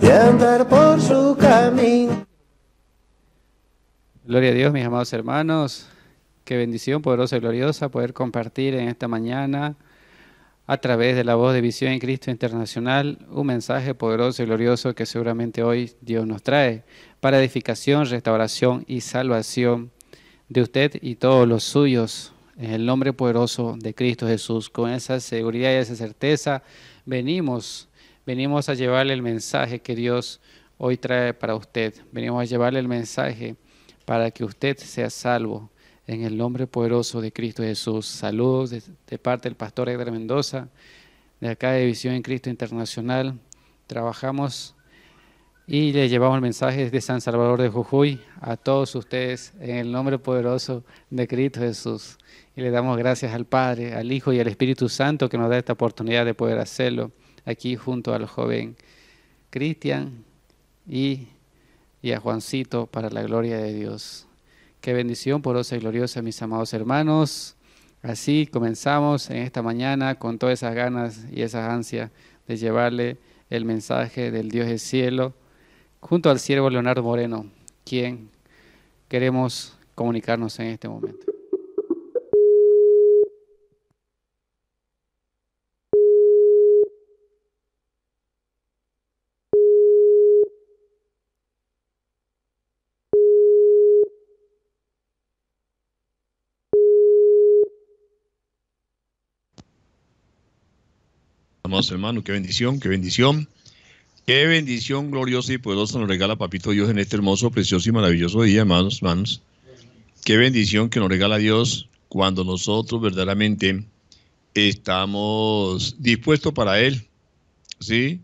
de andar por su camino. Gloria a Dios, mis amados hermanos. Qué bendición poderosa y gloriosa poder compartir en esta mañana a través de la voz de Visión en Cristo Internacional un mensaje poderoso y glorioso que seguramente hoy Dios nos trae para edificación, restauración y salvación de usted y todos los suyos en el nombre poderoso de Cristo Jesús. Con esa seguridad y esa certeza venimos Venimos a llevarle el mensaje que Dios hoy trae para usted. Venimos a llevarle el mensaje para que usted sea salvo en el nombre poderoso de Cristo Jesús. Saludos de, parte del pastor Edgar Mendoza, de acá de Visión en Cristo Internacional. Trabajamos y le llevamos el mensaje desde San Salvador de Jujuy a todos ustedes en el nombre poderoso de Cristo Jesús. Y le damos gracias al Padre, al Hijo y al Espíritu Santo que nos da esta oportunidad de poder hacerlo aquí junto al joven Cristian y, y a Juancito para la gloria de Dios. Qué bendición porosa y gloriosa, mis amados hermanos. Así comenzamos en esta mañana con todas esas ganas y esas ansias de llevarle el mensaje del Dios del cielo junto al siervo Leonardo Moreno, quien queremos comunicarnos en este momento. amados hermanos. Qué bendición, qué bendición. Qué bendición gloriosa y poderosa nos regala Papito Dios en este hermoso, precioso y maravilloso día, hermanos, hermanos. Qué bendición que nos regala Dios cuando nosotros verdaderamente estamos dispuestos para Él. ¿Sí?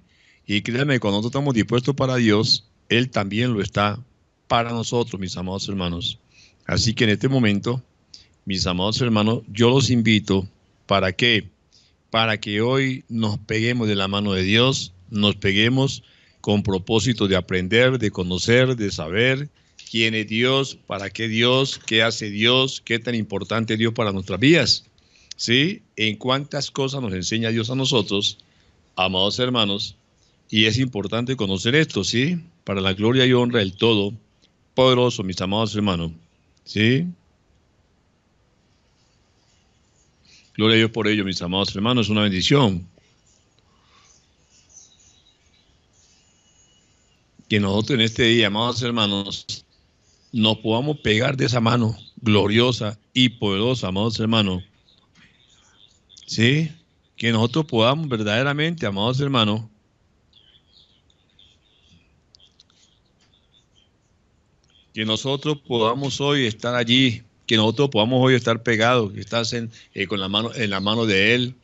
Y créanme, cuando nosotros estamos dispuestos para Dios, Él también lo está para nosotros, mis amados hermanos. Así que en este momento, mis amados hermanos, yo los invito para que para que hoy nos peguemos de la mano de Dios, nos peguemos con propósito de aprender, de conocer, de saber quién es Dios, para qué Dios, qué hace Dios, qué tan importante es Dios para nuestras vidas. ¿Sí? En cuántas cosas nos enseña Dios a nosotros, amados hermanos, y es importante conocer esto, ¿sí? Para la gloria y honra del Todo Poderoso, mis amados hermanos. ¿Sí? Gloria a Dios por ello, mis amados hermanos, es una bendición. Que nosotros en este día, amados hermanos, nos podamos pegar de esa mano gloriosa y poderosa, amados hermanos. ¿Sí? Que nosotros podamos verdaderamente, amados hermanos, que nosotros podamos hoy estar allí que nosotros podamos hoy estar pegados, que estás en, eh, con la mano, en la mano de Él.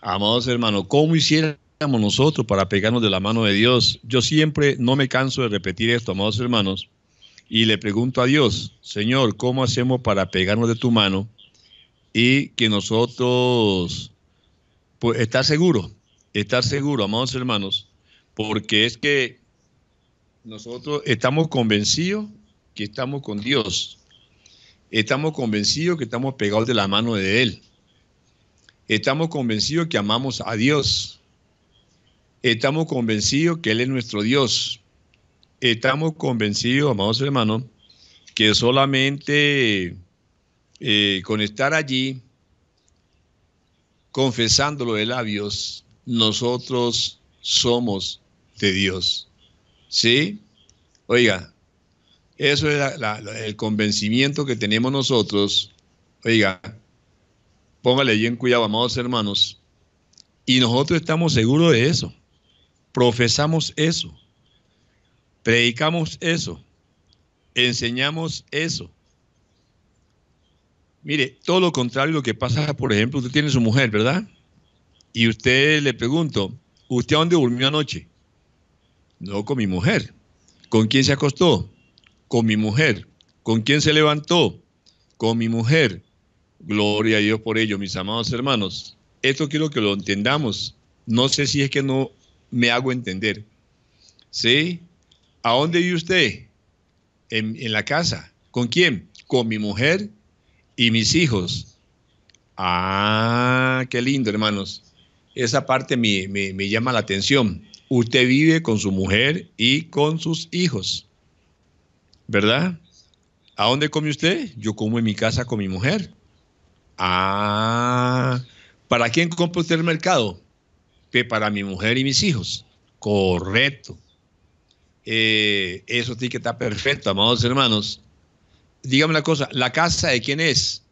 Amados hermanos, ¿cómo hiciéramos nosotros para pegarnos de la mano de Dios? Yo siempre no me canso de repetir esto, amados hermanos, y le pregunto a Dios, Señor, ¿cómo hacemos para pegarnos de tu mano y que nosotros, pues, estar seguro, estar seguro, amados hermanos, porque es que nosotros estamos convencidos que estamos con Dios, Estamos convencidos que estamos pegados de la mano de Él. Estamos convencidos que amamos a Dios. Estamos convencidos que Él es nuestro Dios. Estamos convencidos, amados hermanos, que solamente eh, con estar allí, confesándolo de labios, nosotros somos de Dios. ¿Sí? Oiga, eso es el convencimiento que tenemos nosotros. Oiga, póngale bien cuidado, amados hermanos. Y nosotros estamos seguros de eso. Profesamos eso. Predicamos eso. Enseñamos eso. Mire, todo lo contrario lo que pasa, por ejemplo, usted tiene su mujer, ¿verdad? Y usted le pregunto, ¿usted a dónde durmió anoche? No con mi mujer. ¿Con quién se acostó? con mi mujer. ¿Con quién se levantó? Con mi mujer. Gloria a Dios por ello, mis amados hermanos. Esto quiero que lo entendamos. No sé si es que no me hago entender. ¿Sí? ¿A dónde vive usted? En, la casa. ¿Con quién? Con mi mujer y mis hijos. Ah, qué lindo, hermanos. Esa parte me llama la atención. Usted vive con su mujer y con sus hijos. ¿verdad? ¿A dónde come usted? Yo como en mi casa con mi mujer. Ah, ¿para quién compra usted el mercado? Pues para mi mujer y mis hijos. Correcto. Eh, eso sí que está perfecto, amados hermanos. Dígame una cosa, ¿la casa de quién es?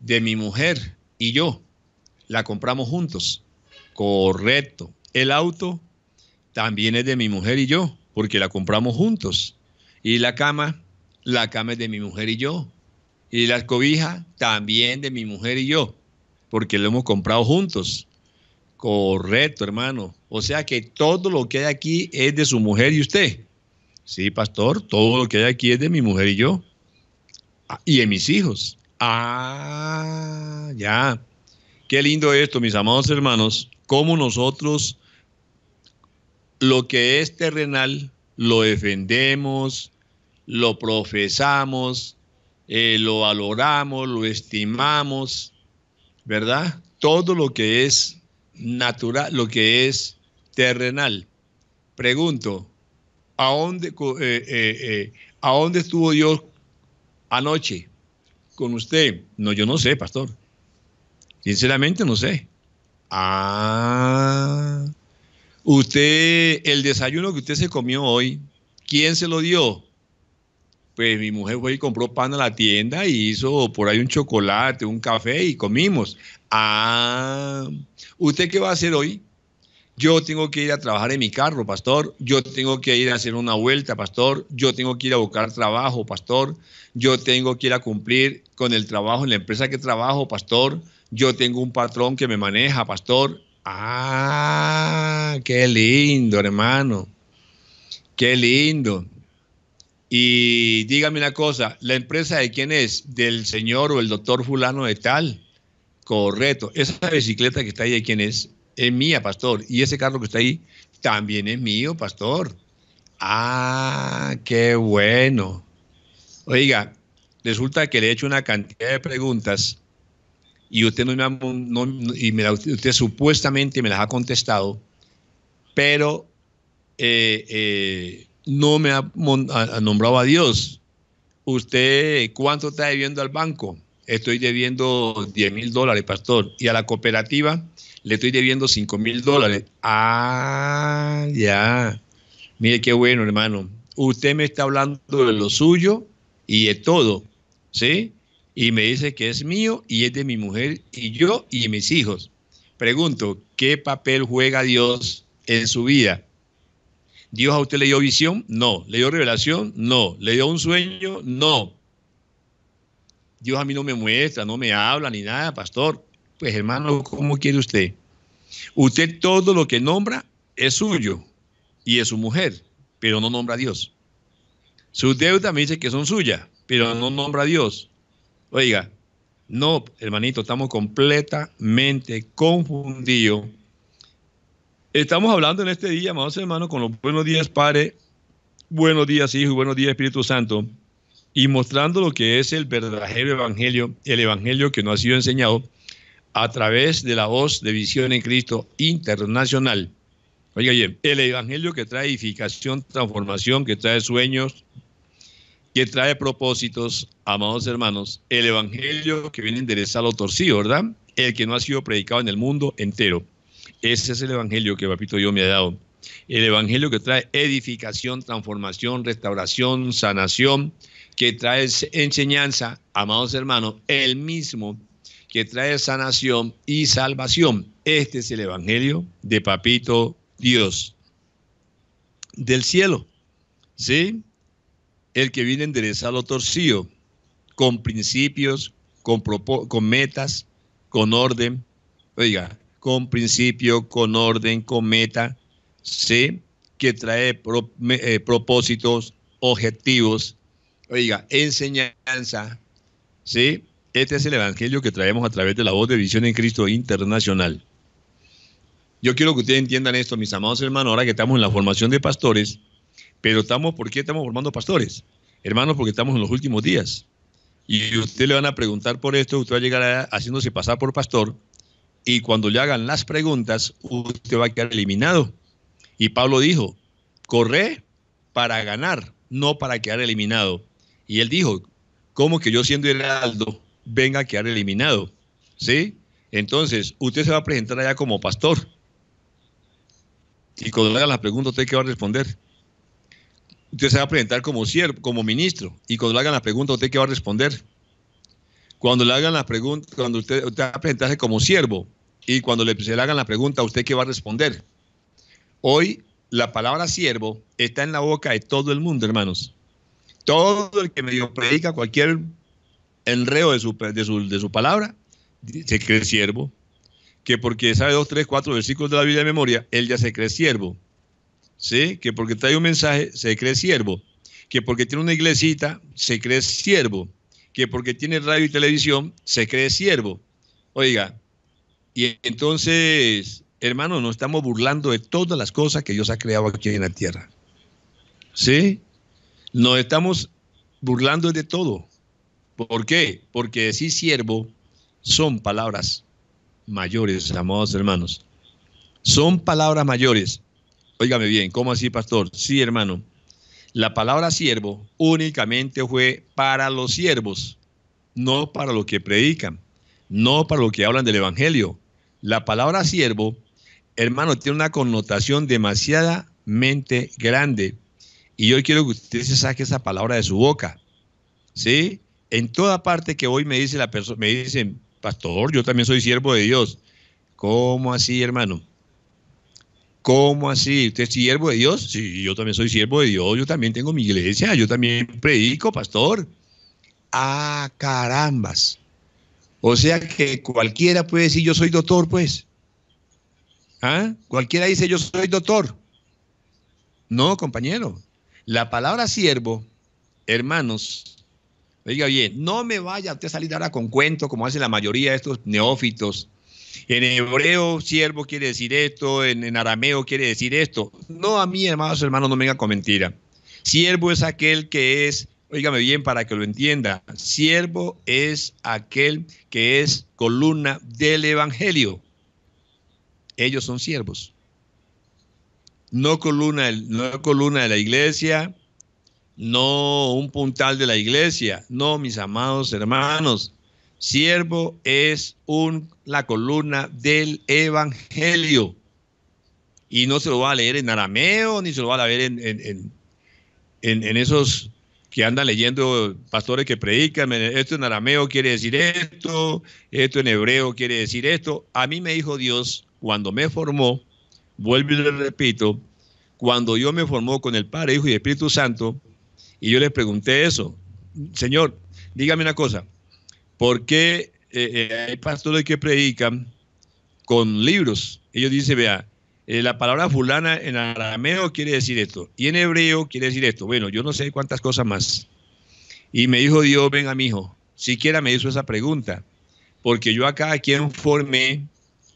De mi mujer y yo. La compramos juntos. Correcto. El auto también es de mi mujer y yo, porque la compramos juntos. Y la cama, la cama es de mi mujer y yo. Y la cobijas también de mi mujer y yo, porque lo hemos comprado juntos. Correcto, hermano. O sea que todo lo que hay aquí es de su mujer y usted. Sí, pastor, todo lo que hay aquí es de mi mujer y yo. Ah, y de mis hijos. Ah, ya. Qué lindo esto, mis amados hermanos. Cómo nosotros lo que es terrenal lo defendemos, lo profesamos, eh, lo valoramos, lo estimamos, ¿verdad? Todo lo que es natural, lo que es terrenal. Pregunto, ¿a dónde, eh, eh, ¿a dónde estuvo Dios anoche con usted? No, yo no sé, pastor. Sinceramente no sé. Ah, usted, el desayuno que usted se comió hoy, ¿quién se lo dio? pues mi mujer fue y compró pan a la tienda y hizo por ahí un chocolate, un café y comimos. Ah, ¿usted qué va a hacer hoy? Yo tengo que ir a trabajar en mi carro, pastor. Yo tengo que ir a hacer una vuelta, pastor. Yo tengo que ir a buscar trabajo, pastor. Yo tengo que ir a cumplir con el trabajo en la empresa que trabajo, pastor. Yo tengo un patrón que me maneja, pastor. Ah, qué lindo, hermano. Qué lindo. Y dígame una cosa, ¿la empresa de quién es? Del señor o el doctor fulano de tal. Correcto. Esa bicicleta que está ahí, ¿de quién es? Es mía, pastor. Y ese carro que está ahí también es mío, pastor. Ah, qué bueno. Oiga, resulta que le he hecho una cantidad de preguntas y usted no me usted supuestamente me las ha contestado, pero eh, eh, no me ha, nombrado a Dios. ¿Usted cuánto está debiendo al banco? Estoy debiendo 10 mil dólares, pastor. Y a la cooperativa le estoy debiendo 5 mil dólares. Ah, ya. Mire qué bueno, hermano. Usted me está hablando de lo suyo y de todo, ¿sí? Y me dice que es mío y es de mi mujer y yo y mis hijos. Pregunto, ¿qué papel juega Dios en su vida? Dios a usted le dio visión, no. Le dio revelación, no. Le dio un sueño, no. Dios a mí no me muestra, no me habla ni nada, pastor. Pues hermano, ¿cómo quiere usted? Usted todo lo que nombra es suyo y es su mujer, pero no nombra a Dios. Sus deudas me dice que son suyas, pero no nombra a Dios. Oiga, no, hermanito, estamos completamente confundidos Estamos hablando en este día, amados hermanos, con los buenos días, Padre, buenos días, Hijo y buenos días, Espíritu Santo, y mostrando lo que es el verdadero Evangelio, el Evangelio que nos ha sido enseñado a través de la voz de Visión en Cristo Internacional. Oiga bien, el Evangelio que trae edificación, transformación, que trae sueños, que trae propósitos, amados hermanos, el Evangelio que viene a enderezar lo torcido, ¿verdad? El que no ha sido predicado en el mundo entero. Ese es el Evangelio que Papito Dios me ha dado. El Evangelio que trae edificación, transformación, restauración, sanación, que trae enseñanza, amados hermanos, el mismo que trae sanación y salvación. Este es el Evangelio de Papito Dios del cielo. ¿Sí? El que viene enderezado torcido, con principios, con, con metas, con orden. Oiga, con principio, con orden, con meta, ¿sí? que trae eh, propósitos, objetivos. Oiga, enseñanza, ¿sí? Este es el evangelio que traemos a través de la voz de Visión en Cristo Internacional. Yo quiero que ustedes entiendan esto, mis amados hermanos, ahora que estamos en la formación de pastores, pero estamos, ¿por qué estamos formando pastores? Hermanos, porque estamos en los últimos días. Y usted le van a preguntar por esto, usted va a llegar haciéndose pasar por pastor, y cuando le hagan las preguntas, usted va a quedar eliminado. Y Pablo dijo, corre para ganar, no para quedar eliminado. Y él dijo, ¿cómo que yo siendo heraldo venga a quedar eliminado? ¿Sí? Entonces, usted se va a presentar allá como pastor. Y cuando le hagan las preguntas, ¿usted qué va a responder? Usted se va a presentar como siervo, como ministro. Y cuando le hagan las preguntas, ¿usted qué va a responder? Cuando le hagan las preguntas, cuando usted, usted va a presentarse como siervo, y cuando le, se le hagan la pregunta, ¿usted qué va a responder? Hoy la palabra siervo está en la boca de todo el mundo, hermanos. Todo el que medio predica cualquier enreo de su, de su, de su palabra, se cree siervo. Que porque sabe dos, tres, cuatro versículos de la Biblia de memoria, él ya se cree siervo. ¿Sí? Que porque trae un mensaje, se cree siervo. Que porque tiene una iglesita, se cree siervo. Que porque tiene radio y televisión, se cree siervo. Oiga, y entonces, hermanos, nos estamos burlando de todas las cosas que Dios ha creado aquí en la tierra. ¿Sí? Nos estamos burlando de todo. ¿Por qué? Porque decir siervo son palabras mayores, amados hermanos. Son palabras mayores. Óigame bien, ¿cómo así, pastor? Sí, hermano. La palabra siervo únicamente fue para los siervos, no para los que predican, no para los que hablan del Evangelio, la palabra siervo, hermano, tiene una connotación demasiadamente grande. Y yo quiero que usted se saque esa palabra de su boca. ¿Sí? En toda parte que hoy me dice la persona, me dicen, pastor, yo también soy siervo de Dios. ¿Cómo así, hermano? ¿Cómo así? ¿Usted es siervo de Dios? Sí, yo también soy siervo de Dios, yo también tengo mi iglesia, yo también predico, pastor. Ah, carambas. O sea que cualquiera puede decir yo soy doctor, pues. ¿Ah? Cualquiera dice yo soy doctor. No, compañero. La palabra siervo, hermanos, oiga bien, no me vaya usted a salir ahora con cuento como hacen la mayoría de estos neófitos. En hebreo, siervo quiere decir esto, en, arameo quiere decir esto. No, a mí, hermanos, hermanos, no me venga con mentira. Siervo es aquel que es Óigame bien para que lo entienda. Siervo es aquel que es columna del Evangelio. Ellos son siervos. No columna, columna de la iglesia, no un puntal de la iglesia. No, mis amados hermanos. Siervo es un, la columna del Evangelio. Y no se lo va a leer en arameo, ni se lo va a leer en, en, en, en esos que andan leyendo pastores que predican, esto en arameo quiere decir esto, esto en hebreo quiere decir esto. A mí me dijo Dios, cuando me formó, vuelvo y le repito, cuando yo me formó con el Padre, Hijo y Espíritu Santo, y yo les pregunté eso, Señor, dígame una cosa, ¿por qué eh, eh, hay pastores que predican con libros? Ellos dicen, vea, eh, la palabra fulana en arameo quiere decir esto, y en hebreo quiere decir esto. Bueno, yo no sé cuántas cosas más. Y me dijo Dios, venga, mi hijo, siquiera me hizo esa pregunta, porque yo acá cada quien formé,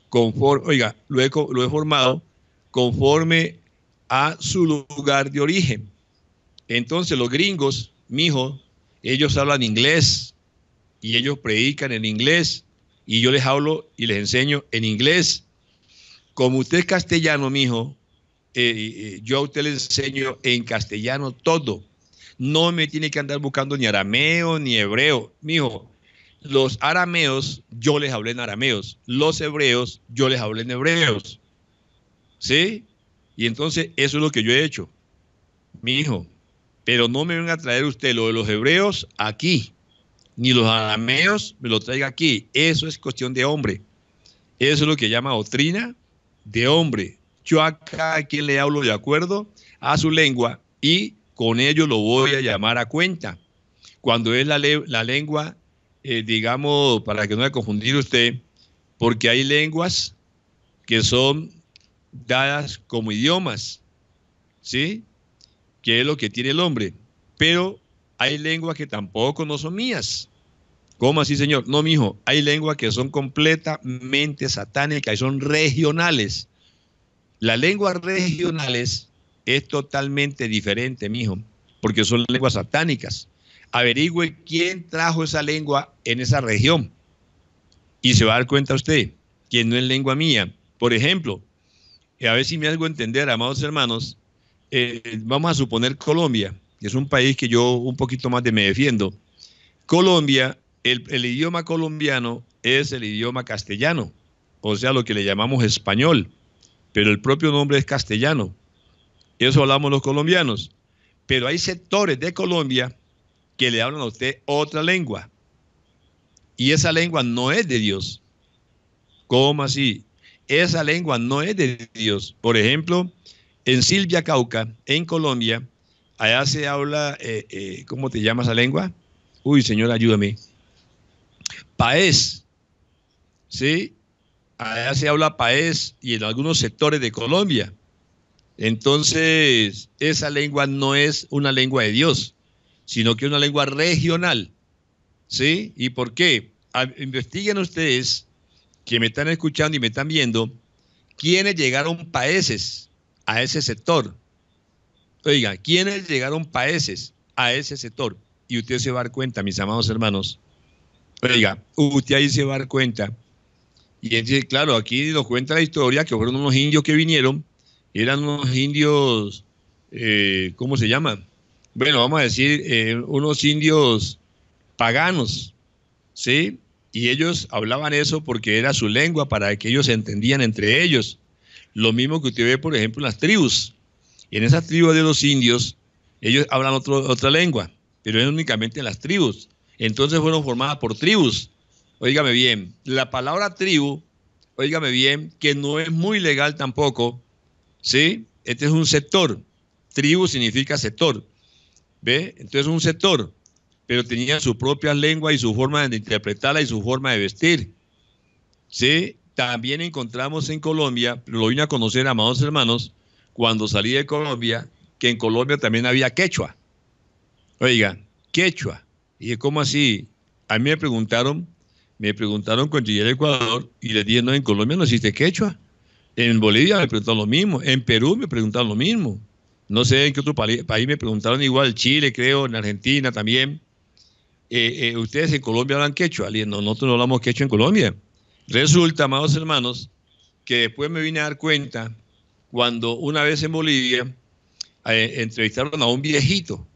conforme, oiga, lo he, lo he formado conforme a su lugar de origen. Entonces los gringos, mi hijo, ellos hablan inglés y ellos predican en inglés y yo les hablo y les enseño en inglés como usted es castellano, mijo, hijo, eh, eh, yo a usted le enseño en castellano todo. No me tiene que andar buscando ni arameo ni hebreo. Mijo, los arameos yo les hablé en arameos, los hebreos yo les hablé en hebreos. ¿Sí? Y entonces eso es lo que yo he hecho. Mijo, pero no me venga a traer usted lo de los hebreos aquí, ni los arameos me lo traiga aquí. Eso es cuestión de hombre. Eso es lo que llama doctrina de hombre. Yo acá cada quien le hablo de acuerdo a su lengua y con ello lo voy a llamar a cuenta. Cuando es la, lengua, eh, digamos, para que no me confundir usted, porque hay lenguas que son dadas como idiomas, ¿sí? Que es lo que tiene el hombre. Pero hay lenguas que tampoco no son mías. ¿Cómo así, señor? No, mijo, hay lenguas que son completamente satánicas y son regionales. Las lenguas regionales es totalmente diferente, mijo, porque son lenguas satánicas. Averigüe quién trajo esa lengua en esa región y se va a dar cuenta usted que no es lengua mía. Por ejemplo, a ver si me hago entender, amados hermanos, eh, vamos a suponer Colombia, que es un país que yo un poquito más de me defiendo. Colombia el, idioma colombiano es el idioma castellano, o sea, lo que le llamamos español, pero el propio nombre es castellano. Eso hablamos los colombianos. Pero hay sectores de Colombia que le hablan a usted otra lengua. Y esa lengua no es de Dios. ¿Cómo así? Esa lengua no es de Dios. Por ejemplo, en Silvia Cauca, en Colombia, allá se habla, eh, eh, ¿cómo te llama esa lengua? Uy, señor, ayúdame. Paez, ¿sí? Allá se habla país y en algunos sectores de Colombia. Entonces, esa lengua no es una lengua de Dios, sino que es una lengua regional, ¿sí? ¿Y por qué? investiguen ustedes que me están escuchando y me están viendo, quiénes llegaron países a ese sector. Oiga, quiénes llegaron países a ese sector. Y ustedes se van a dar cuenta, mis amados hermanos, Oiga, usted ahí se va a dar cuenta. Y claro, aquí nos cuenta la historia que fueron unos indios que vinieron, eran unos indios, eh, ¿cómo se llama? Bueno, vamos a decir, eh, unos indios paganos, ¿sí? Y ellos hablaban eso porque era su lengua para que ellos se entendían entre ellos. Lo mismo que usted ve, por ejemplo, en las tribus. en esas tribus de los indios, ellos hablan otra otra lengua, pero es únicamente en las tribus. Entonces fueron formadas por tribus. Óigame bien, la palabra tribu, óigame bien, que no es muy legal tampoco, ¿sí? Este es un sector. Tribu significa sector. ¿Ve? Entonces un sector, pero tenía su propia lengua y su forma de interpretarla y su forma de vestir. ¿Sí? También encontramos en Colombia, lo vine a conocer, amados hermanos, cuando salí de Colombia, que en Colombia también había quechua. Oiga, quechua. Y dije, ¿cómo así? A mí me preguntaron, me preguntaron cuando llegué a Ecuador y les dije, no, en Colombia no existe quechua. En Bolivia me preguntaron lo mismo, en Perú me preguntaron lo mismo. No sé en qué otro país me preguntaron igual, Chile creo, en Argentina también. Eh, eh, ustedes en Colombia hablan quechua. Le no, nosotros no hablamos quechua en Colombia. Resulta, amados hermanos, que después me vine a dar cuenta cuando una vez en Bolivia eh, entrevistaron a un viejito,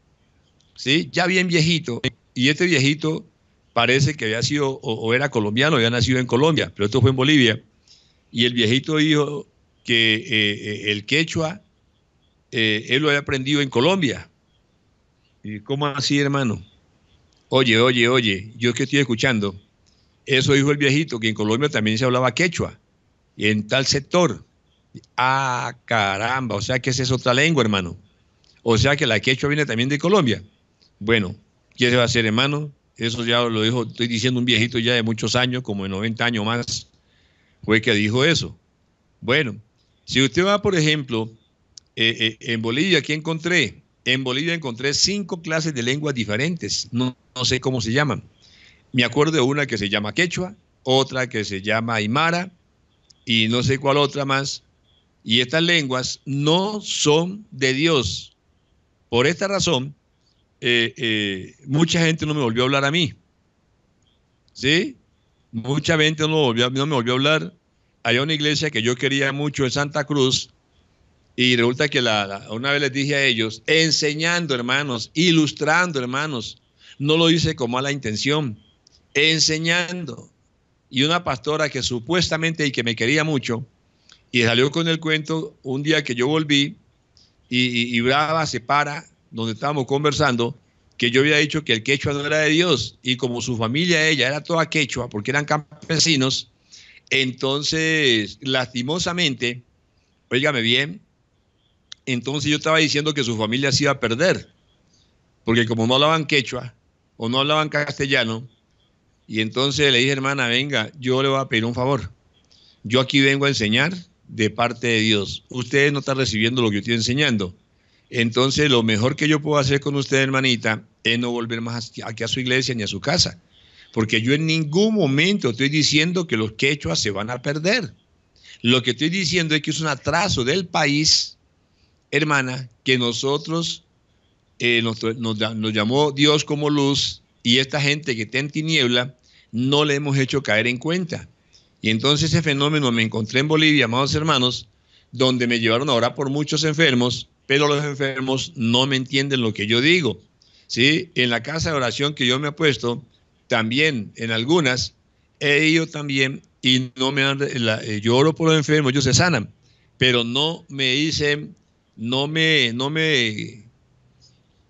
¿sí? ya bien viejito, y este viejito parece que había sido o, era colombiano, había nacido en Colombia, pero esto fue en Bolivia, y el viejito dijo que eh, eh, el quechua eh, él lo había aprendido en Colombia. ¿Y cómo así, hermano? Oye, oye, oye, yo que estoy escuchando, eso dijo el viejito, que en Colombia también se hablaba quechua, en tal sector. Ah, caramba, o sea que esa es otra lengua, hermano. O sea que la quechua viene también de Colombia. Bueno, ¿Qué se va a hacer, hermano? Eso ya lo dijo, estoy diciendo un viejito ya de muchos años, como de 90 años más, fue que dijo eso. Bueno, si usted va, por ejemplo, eh, eh, en Bolivia, ¿qué encontré? En Bolivia encontré cinco clases de lenguas diferentes, no, no sé cómo se llaman. Me acuerdo de una que se llama quechua, otra que se llama aymara y no sé cuál otra más. Y estas lenguas no son de Dios. Por esta razón, eh, eh, mucha gente no me volvió a hablar a mí. ¿Sí? Mucha gente no, no me volvió a hablar. hay una iglesia que yo quería mucho en Santa Cruz y resulta que la, una vez les dije a ellos, enseñando hermanos, ilustrando hermanos, no lo hice con mala intención, enseñando. Y una pastora que supuestamente y que me quería mucho, y salió con el cuento un día que yo volví y, y brava se para donde estábamos conversando, que yo había dicho que el quechua no era de Dios y como su familia, ella era toda quechua porque eran campesinos, entonces lastimosamente, oígame bien, entonces yo estaba diciendo que su familia se iba a perder, porque como no hablaban quechua o no hablaban castellano, y entonces le dije, hermana, venga, yo le voy a pedir un favor. Yo aquí vengo a enseñar de parte de Dios. Ustedes no están recibiendo lo que yo estoy enseñando entonces, lo mejor que yo puedo hacer con usted, hermanita, es no volver más aquí a su iglesia ni a su casa. Porque yo en ningún momento estoy diciendo que los quechuas se van a perder. Lo que estoy diciendo es que es un atraso del país, hermana, que nosotros eh, nos, llamó Dios como luz y esta gente que está en tiniebla no le hemos hecho caer en cuenta. Y entonces ese fenómeno me encontré en Bolivia, amados hermanos, donde me llevaron ahora por muchos enfermos pero los enfermos no me entienden lo que yo digo. ¿sí? En la casa de oración que yo me he puesto, también en algunas, he ido también y no me han, eh, yo oro por los enfermos, ellos se sanan, pero no me dicen, no me, no me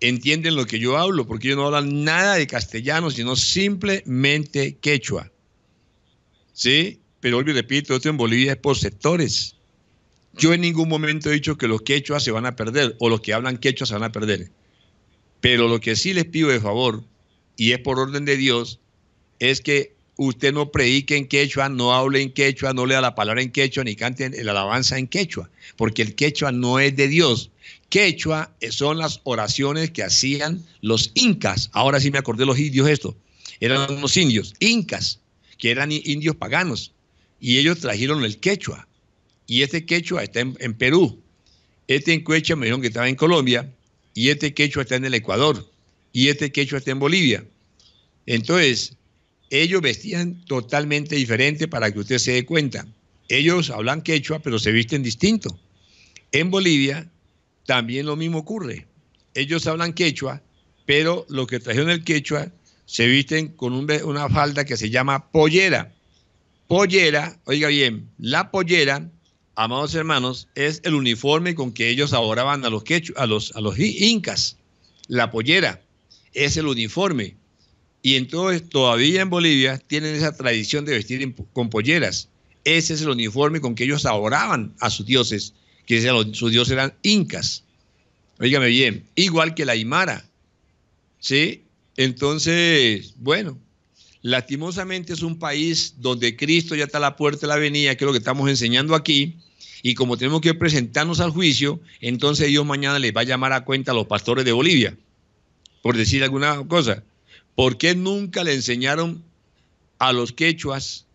entienden lo que yo hablo, porque ellos no hablan nada de castellano, sino simplemente quechua. ¿Sí? Pero hoy repito, esto en Bolivia es por sectores. Yo en ningún momento he dicho que los quechua se van a perder o los que hablan quechua se van a perder. Pero lo que sí les pido de favor, y es por orden de Dios, es que usted no predique en quechua, no hable en quechua, no lea la palabra en quechua, ni cante la alabanza en quechua, porque el quechua no es de Dios. Quechua son las oraciones que hacían los incas. Ahora sí me acordé los indios esto. Eran unos indios, incas, que eran indios paganos. Y ellos trajeron el quechua y este quechua está en, Perú. Este en quechua me dijeron que estaba en Colombia y este quechua está en el Ecuador y este quechua está en Bolivia. Entonces, ellos vestían totalmente diferente para que usted se dé cuenta. Ellos hablan quechua, pero se visten distinto. En Bolivia también lo mismo ocurre. Ellos hablan quechua, pero lo que trajeron el quechua se visten con una falda que se llama pollera. Pollera, oiga bien, la pollera amados hermanos, es el uniforme con que ellos ahora a los, quechus, a los, incas. La pollera es el uniforme. Y entonces todavía en Bolivia tienen esa tradición de vestir con polleras. Ese es el uniforme con que ellos adoraban a sus dioses, que sus dioses eran incas. Óigame bien, igual que la Aymara. ¿Sí? Entonces, bueno, Lastimosamente es un país donde Cristo ya está a la puerta de la avenida, que es lo que estamos enseñando aquí. Y como tenemos que presentarnos al juicio, entonces Dios mañana les va a llamar a cuenta a los pastores de Bolivia, por decir alguna cosa. ¿Por qué nunca le enseñaron a los quechuas,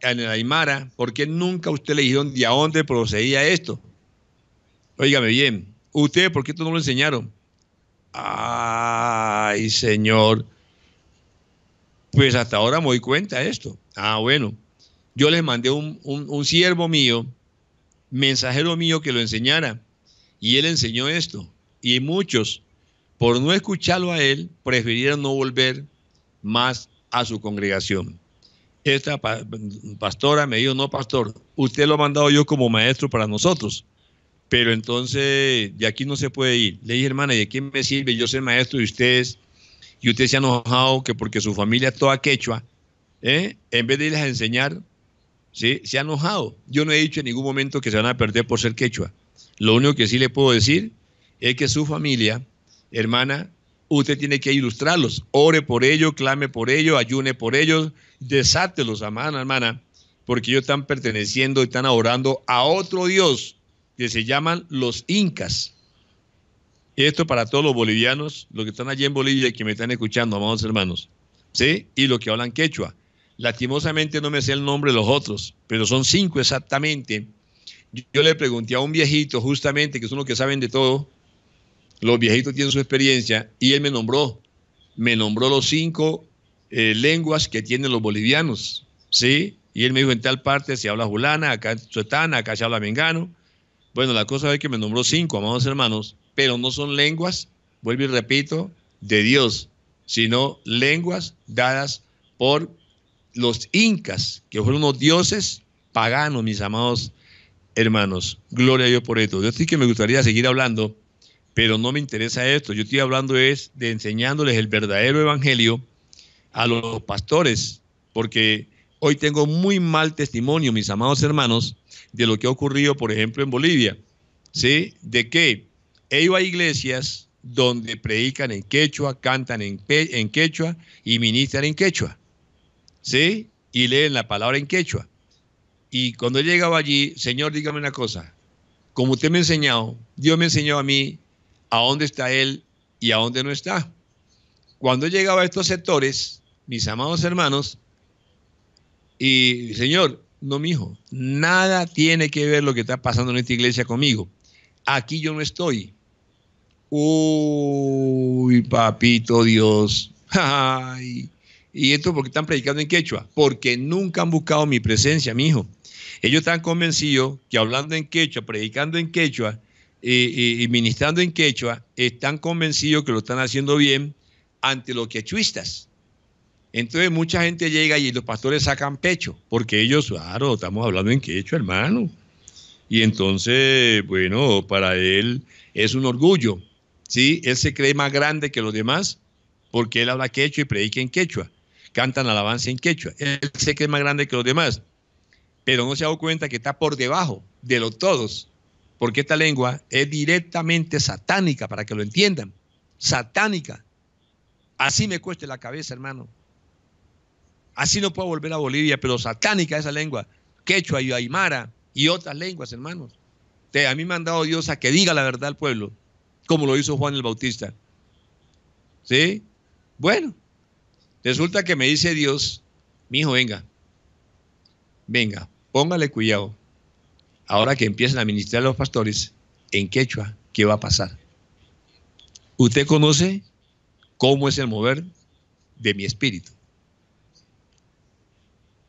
en el Aymara, por qué nunca usted le dijeron de a dónde procedía esto? Óigame bien, usted por qué no lo enseñaron? Ay, Señor, pues hasta ahora me doy cuenta de esto. Ah, bueno, yo les mandé un, un, siervo mío, mensajero mío que lo enseñara, y él enseñó esto. Y muchos, por no escucharlo a él, prefirieron no volver más a su congregación. Esta pastora me dijo, no, pastor, usted lo ha mandado yo como maestro para nosotros, pero entonces de aquí no se puede ir. Le dije, hermana, ¿y de quién me sirve yo ser maestro de ustedes y usted se ha enojado que porque su familia es toda quechua, ¿eh? en vez de irles a enseñar, ¿sí? se ha enojado. Yo no he dicho en ningún momento que se van a perder por ser quechua. Lo único que sí le puedo decir es que su familia, hermana, usted tiene que ilustrarlos. Ore por ellos, clame por ellos, ayune por ellos, desátelos, hermana, hermana, porque ellos están perteneciendo, y están adorando a otro Dios que se llaman los incas esto para todos los bolivianos, los que están allí en Bolivia y que me están escuchando, amados hermanos. ¿Sí? Y los que hablan quechua. Lastimosamente no me sé el nombre de los otros, pero son cinco exactamente. Yo, le pregunté a un viejito, justamente, que son los que saben de todo. Los viejitos tienen su experiencia, y él me nombró. Me nombró los cinco eh, lenguas que tienen los bolivianos. ¿Sí? Y él me dijo, en tal parte se habla julana, acá suetana acá se habla mengano. Bueno, la cosa es que me nombró cinco, amados hermanos pero no son lenguas, vuelvo y repito, de Dios, sino lenguas dadas por los incas, que fueron unos dioses paganos, mis amados hermanos. Gloria a Dios por esto. Yo sí que me gustaría seguir hablando, pero no me interesa esto. Yo estoy hablando es de enseñándoles el verdadero evangelio a los pastores, porque hoy tengo muy mal testimonio, mis amados hermanos, de lo que ha ocurrido, por ejemplo, en Bolivia. ¿Sí? De qué? He ido a iglesias donde predican en quechua, cantan en, en quechua y ministran en quechua. ¿Sí? Y leen la palabra en quechua. Y cuando he llegado allí, Señor, dígame una cosa. Como usted me ha enseñado, Dios me enseñó a mí a dónde está Él y a dónde no está. Cuando he llegado a estos sectores, mis amados hermanos, y Señor, no, mijo, nada tiene que ver lo que está pasando en esta iglesia conmigo. Aquí yo no estoy. Uy, papito Dios. Ay. Y esto porque están predicando en quechua, porque nunca han buscado mi presencia, mi hijo. Ellos están convencidos que hablando en quechua, predicando en quechua eh, eh, y ministrando en quechua, están convencidos que lo están haciendo bien ante los quechuistas. Entonces mucha gente llega y los pastores sacan pecho, porque ellos, claro, estamos hablando en quechua, hermano. Y entonces, bueno, para él es un orgullo. ¿sí? Él se cree más grande que los demás porque él habla quechua y predica en quechua. Cantan alabanza en quechua. Él se cree más grande que los demás, pero no se ha dado cuenta que está por debajo de los todos, porque esta lengua es directamente satánica, para que lo entiendan. Satánica. Así me cueste la cabeza, hermano. Así no puedo volver a Bolivia, pero satánica esa lengua. Quechua y aymara y otras lenguas, hermanos. a mí me ha mandado Dios a que diga la verdad al pueblo como lo hizo Juan el Bautista. ¿Sí? Bueno, resulta que me dice Dios, mi hijo, venga, venga, póngale cuidado. Ahora que empiezan a ministrar los pastores en quechua, ¿qué va a pasar? Usted conoce cómo es el mover de mi espíritu.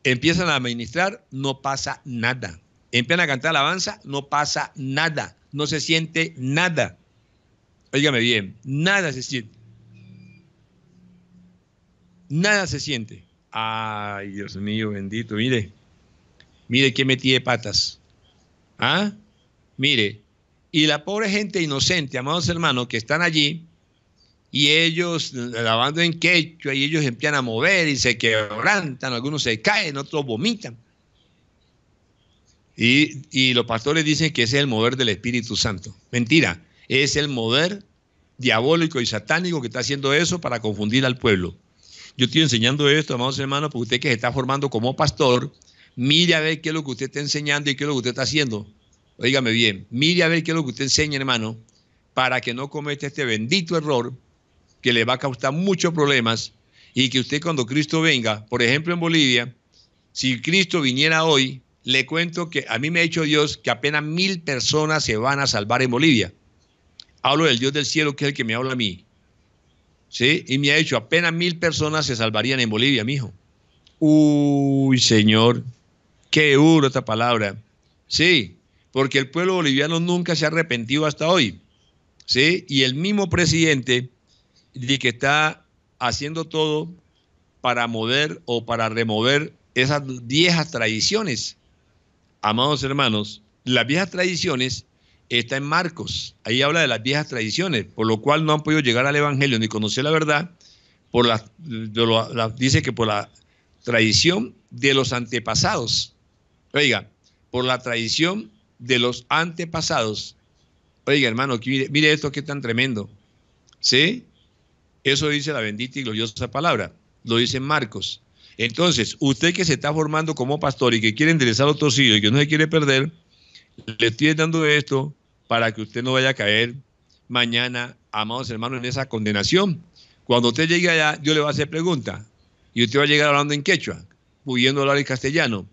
Empiezan a administrar, no pasa nada. Empiezan a cantar alabanza, no pasa nada. No se siente nada. Óigame bien, nada se siente. Nada se siente. Ay, Dios mío, bendito, mire. Mire que metí de patas. ¿Ah? Mire. Y la pobre gente inocente, amados hermanos, que están allí, y ellos lavando en quechua, y ellos empiezan a mover y se quebrantan, algunos se caen, otros vomitan. Y, y los pastores dicen que ese es el mover del Espíritu Santo. Mentira. Es el poder diabólico y satánico que está haciendo eso para confundir al pueblo. Yo estoy enseñando esto, amados hermanos, porque usted que se está formando como pastor, mire a ver qué es lo que usted está enseñando y qué es lo que usted está haciendo. Óigame bien, mire a ver qué es lo que usted enseña, hermano, para que no cometa este bendito error que le va a causar muchos problemas y que usted cuando Cristo venga, por ejemplo en Bolivia, si Cristo viniera hoy, le cuento que a mí me ha dicho Dios que apenas mil personas se van a salvar en Bolivia hablo del Dios del cielo, que es el que me habla a mí. ¿Sí? Y me ha dicho, apenas mil personas se salvarían en Bolivia, mi hijo. Uy, señor, qué duro esta palabra. Sí, porque el pueblo boliviano nunca se ha arrepentido hasta hoy. ¿Sí? Y el mismo presidente de que está haciendo todo para mover o para remover esas viejas tradiciones. Amados hermanos, las viejas tradiciones está en Marcos. Ahí habla de las viejas tradiciones, por lo cual no han podido llegar al Evangelio ni conocer la verdad. Por dice que por la tradición de los antepasados. Oiga, por la tradición de los antepasados. Oiga, hermano, mire, esto que tan tremendo. ¿Sí? Eso dice la bendita y gloriosa palabra. Lo dice Marcos. Entonces, usted que se está formando como pastor y que quiere enderezar otro sitio y que no se quiere perder, le estoy dando esto para que usted no vaya a caer mañana, amados hermanos, en esa condenación. Cuando usted llegue allá, Dios le va a hacer preguntas y usted va a llegar hablando en quechua, pudiendo hablar en castellano.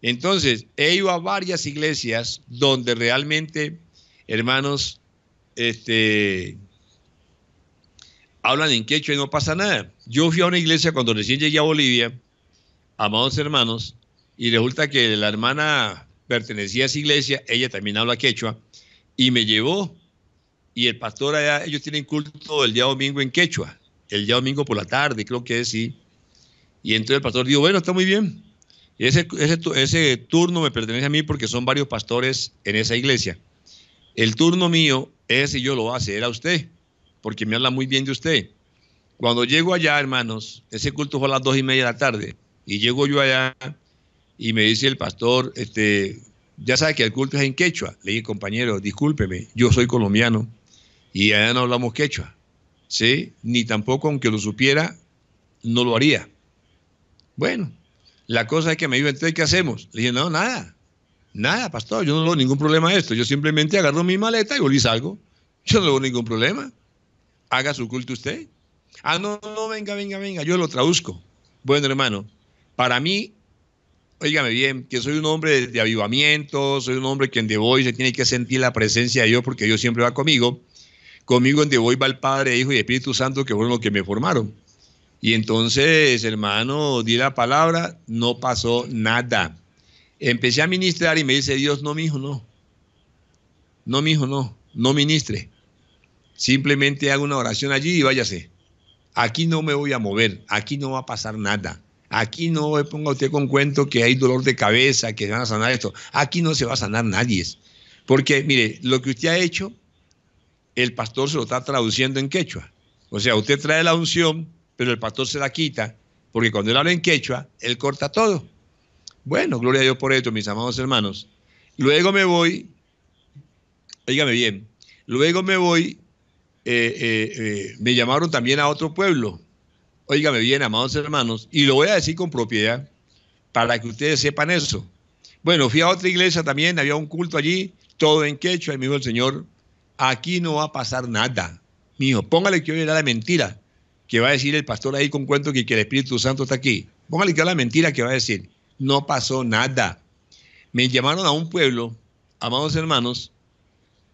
Entonces, he ido a varias iglesias donde realmente, hermanos, este, hablan en quechua y no pasa nada. Yo fui a una iglesia cuando recién llegué a Bolivia, amados hermanos, y resulta que la hermana pertenecía a esa iglesia, ella también habla quechua, y me llevó. Y el pastor allá, ellos tienen culto el día domingo en quechua, el día domingo por la tarde, creo que es, sí. Y entonces el pastor dijo, bueno, está muy bien. Ese, ese, turno me pertenece a mí porque son varios pastores en esa iglesia. El turno mío, ese yo lo voy a hacer a usted, porque me habla muy bien de usted. Cuando llego allá, hermanos, ese culto fue a las dos y media de la tarde, y llego yo allá, y me dice el pastor, este, ya sabe que el culto es en quechua. Le dije, compañero, discúlpeme, yo soy colombiano y allá no hablamos quechua, ¿sí? Ni tampoco, aunque lo supiera, no lo haría. Bueno, la cosa es que me dijo, entonces, ¿qué hacemos? Le dije, no, nada, nada, pastor, yo no tengo ningún problema a esto. Yo simplemente agarro mi maleta y volví salgo. Yo no tengo ningún problema. Haga su culto usted. Ah, no, no, venga, venga, venga, yo lo traduzco. Bueno, hermano, para mí óigame bien, que soy un hombre de avivamiento, soy un hombre que en The se tiene que sentir la presencia de Dios porque Dios siempre va conmigo. Conmigo en The va el Padre, Hijo y Espíritu Santo, que fueron los que me formaron. Y entonces, hermano, di la palabra, no pasó nada. Empecé a ministrar y me dice Dios, no, mi hijo, no. No, mi hijo, no. No ministre. Simplemente haga una oración allí y váyase. Aquí no me voy a mover, aquí no va a pasar nada. Aquí no eh, ponga usted con cuento que hay dolor de cabeza, que van a sanar esto. Aquí no se va a sanar nadie. Porque, mire, lo que usted ha hecho, el pastor se lo está traduciendo en quechua. O sea, usted trae la unción, pero el pastor se la quita, porque cuando él habla en quechua, él corta todo. Bueno, gloria a Dios por esto, mis amados hermanos. Luego me voy, oígame bien, luego me voy, eh, eh, me llamaron también a otro pueblo, óigame bien, amados hermanos, y lo voy a decir con propiedad para que ustedes sepan eso. Bueno, fui a otra iglesia también, había un culto allí, todo en quechua, y me dijo el Señor, aquí no va a pasar nada. Mijo, póngale que hoy era la mentira que va a decir el pastor ahí con cuento que, el Espíritu Santo está aquí. Póngale que era la mentira que va a decir. No pasó nada. Me llamaron a un pueblo, amados hermanos,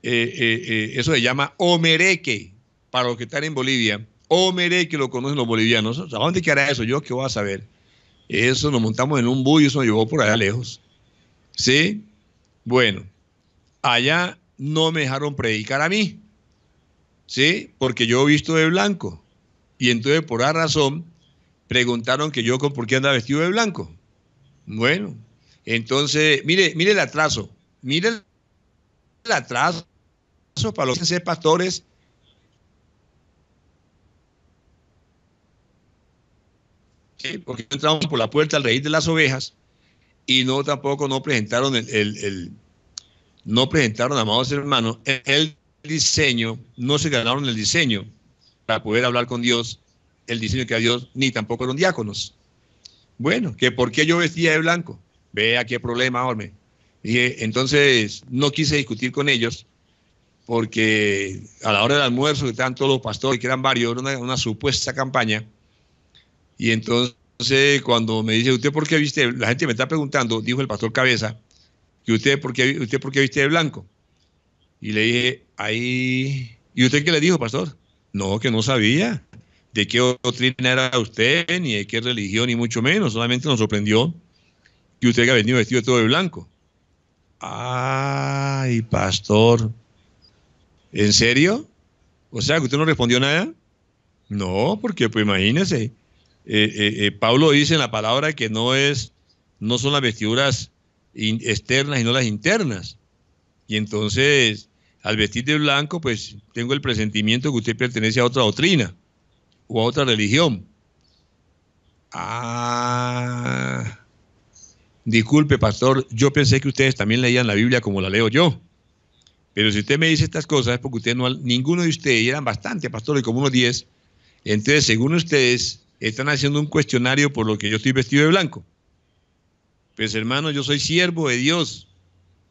eh, eh, eh, eso se llama Omereque, para los que están en Bolivia Omeré, que lo conocen los bolivianos. ¿A dónde quedará eso? Yo qué voy a saber. Eso nos montamos en un bus y eso nos llevó por allá lejos. ¿Sí? Bueno, allá no me dejaron predicar a mí. ¿Sí? Porque yo he visto de blanco. Y entonces, por la razón, preguntaron que yo con por qué andaba vestido de blanco. Bueno, entonces, mire, mire el atraso. Mire el atraso para los que pastores ¿sí? porque entramos por la puerta al rey de las ovejas y no tampoco no presentaron el, el, no presentaron, amados hermanos, el diseño, no se ganaron el diseño para poder hablar con Dios, el diseño que a Dios, ni tampoco eran diáconos. Bueno, que por qué yo vestía de blanco. Vea qué problema, hombre. Y entonces no quise discutir con ellos porque a la hora del almuerzo, que estaban todos los pastores, que eran varios, era una, una supuesta campaña, y entonces cuando me dice, ¿usted por qué viste? La gente me está preguntando, dijo el pastor Cabeza, que usted por qué, usted por qué viste de blanco? Y le dije, ahí... ¿Y usted qué le dijo, pastor? No, que no sabía de qué doctrina era usted, ni de qué religión, ni mucho menos. Solamente nos sorprendió que usted haya venido vestido todo de blanco. Ay, pastor. ¿En serio? O sea, que usted no respondió nada. No, porque pues imagínese, eh, eh, eh, Pablo dice en la palabra que no es, no son las vestiduras externas y no las internas. Y entonces, al vestir de blanco, pues tengo el presentimiento que usted pertenece a otra doctrina o a otra religión. Ah, disculpe, pastor, yo pensé que ustedes también leían la Biblia como la leo yo. Pero si usted me dice estas cosas es porque usted no, ninguno de ustedes, y eran bastante, pastor, como unos 10, entonces según ustedes están haciendo un cuestionario por lo que yo estoy vestido de blanco. Pues hermano, yo soy siervo de Dios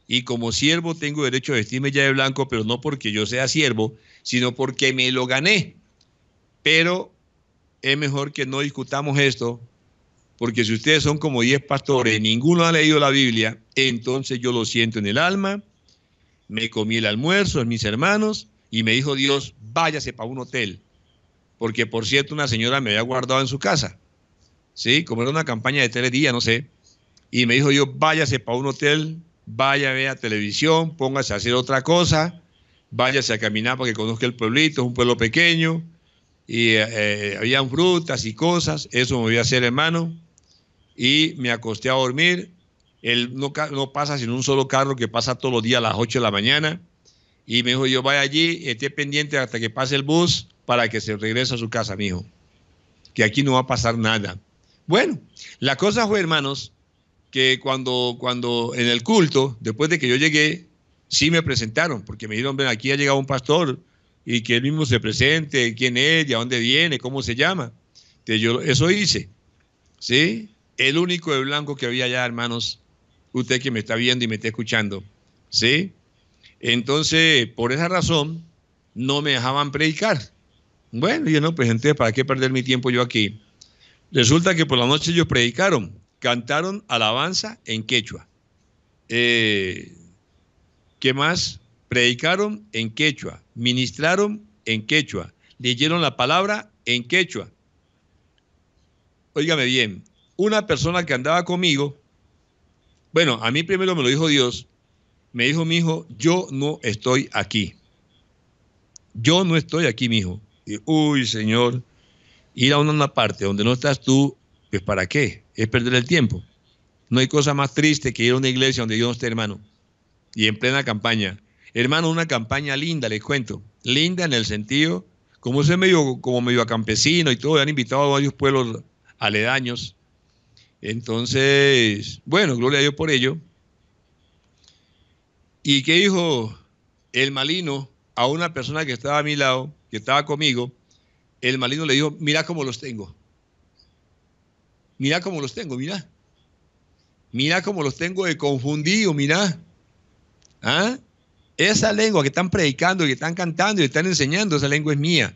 y como siervo tengo derecho a vestirme ya de blanco, pero no porque yo sea siervo, sino porque me lo gané. Pero es mejor que no discutamos esto, porque si ustedes son como diez pastores, y ninguno ha leído la Biblia, entonces yo lo siento en el alma, me comí el almuerzo en mis hermanos y me dijo Dios, váyase para un hotel porque por cierto una señora me había guardado en su casa, ¿sí? Como era una campaña de tres días, no sé, y me dijo yo, váyase para un hotel, vaya a ver televisión, póngase a hacer otra cosa, váyase a caminar porque conozca el pueblito, es un pueblo pequeño, y había eh, eh, habían frutas y cosas, eso me voy a hacer hermano, y me acosté a dormir, él no, pasa sino un solo carro que pasa todos los días a las 8 de la mañana, y me dijo yo, vaya allí, esté pendiente hasta que pase el bus, para que se regrese a su casa, mijo. Que aquí no va a pasar nada. Bueno, la cosa fue, hermanos, que cuando, cuando en el culto, después de que yo llegué, sí me presentaron, porque me dijeron, ven, aquí ha llegado un pastor y que él mismo se presente, quién es, de dónde viene, cómo se llama. Entonces yo eso hice. ¿Sí? El único de blanco que había allá, hermanos, usted que me está viendo y me está escuchando. ¿Sí? Entonces, por esa razón, no me dejaban predicar. Bueno, yo no, presenté, ¿para qué perder mi tiempo yo aquí? Resulta que por la noche ellos predicaron, cantaron alabanza en quechua. Eh, ¿Qué más? Predicaron en quechua, ministraron en quechua, leyeron la palabra en quechua. Óigame bien, una persona que andaba conmigo, bueno, a mí primero me lo dijo Dios, me dijo mi hijo, yo no estoy aquí. Yo no estoy aquí, mi hijo. Y, uy, Señor, ir a una parte donde no estás tú, pues ¿para qué? Es perder el tiempo. No hay cosa más triste que ir a una iglesia donde Dios no esté, hermano. Y en plena campaña. Hermano, una campaña linda, les cuento. Linda en el sentido, como se medio, como medio campesino y todo, han invitado a varios pueblos aledaños. Entonces, bueno, gloria a Dios por ello. ¿Y qué dijo el malino? a una persona que estaba a mi lado, que estaba conmigo, el malino le dijo, mira cómo los tengo. Mira cómo los tengo, mira. Mira cómo los tengo de confundido, mira. ¿Ah? Esa lengua que están predicando, que están cantando y que están enseñando, esa lengua es mía.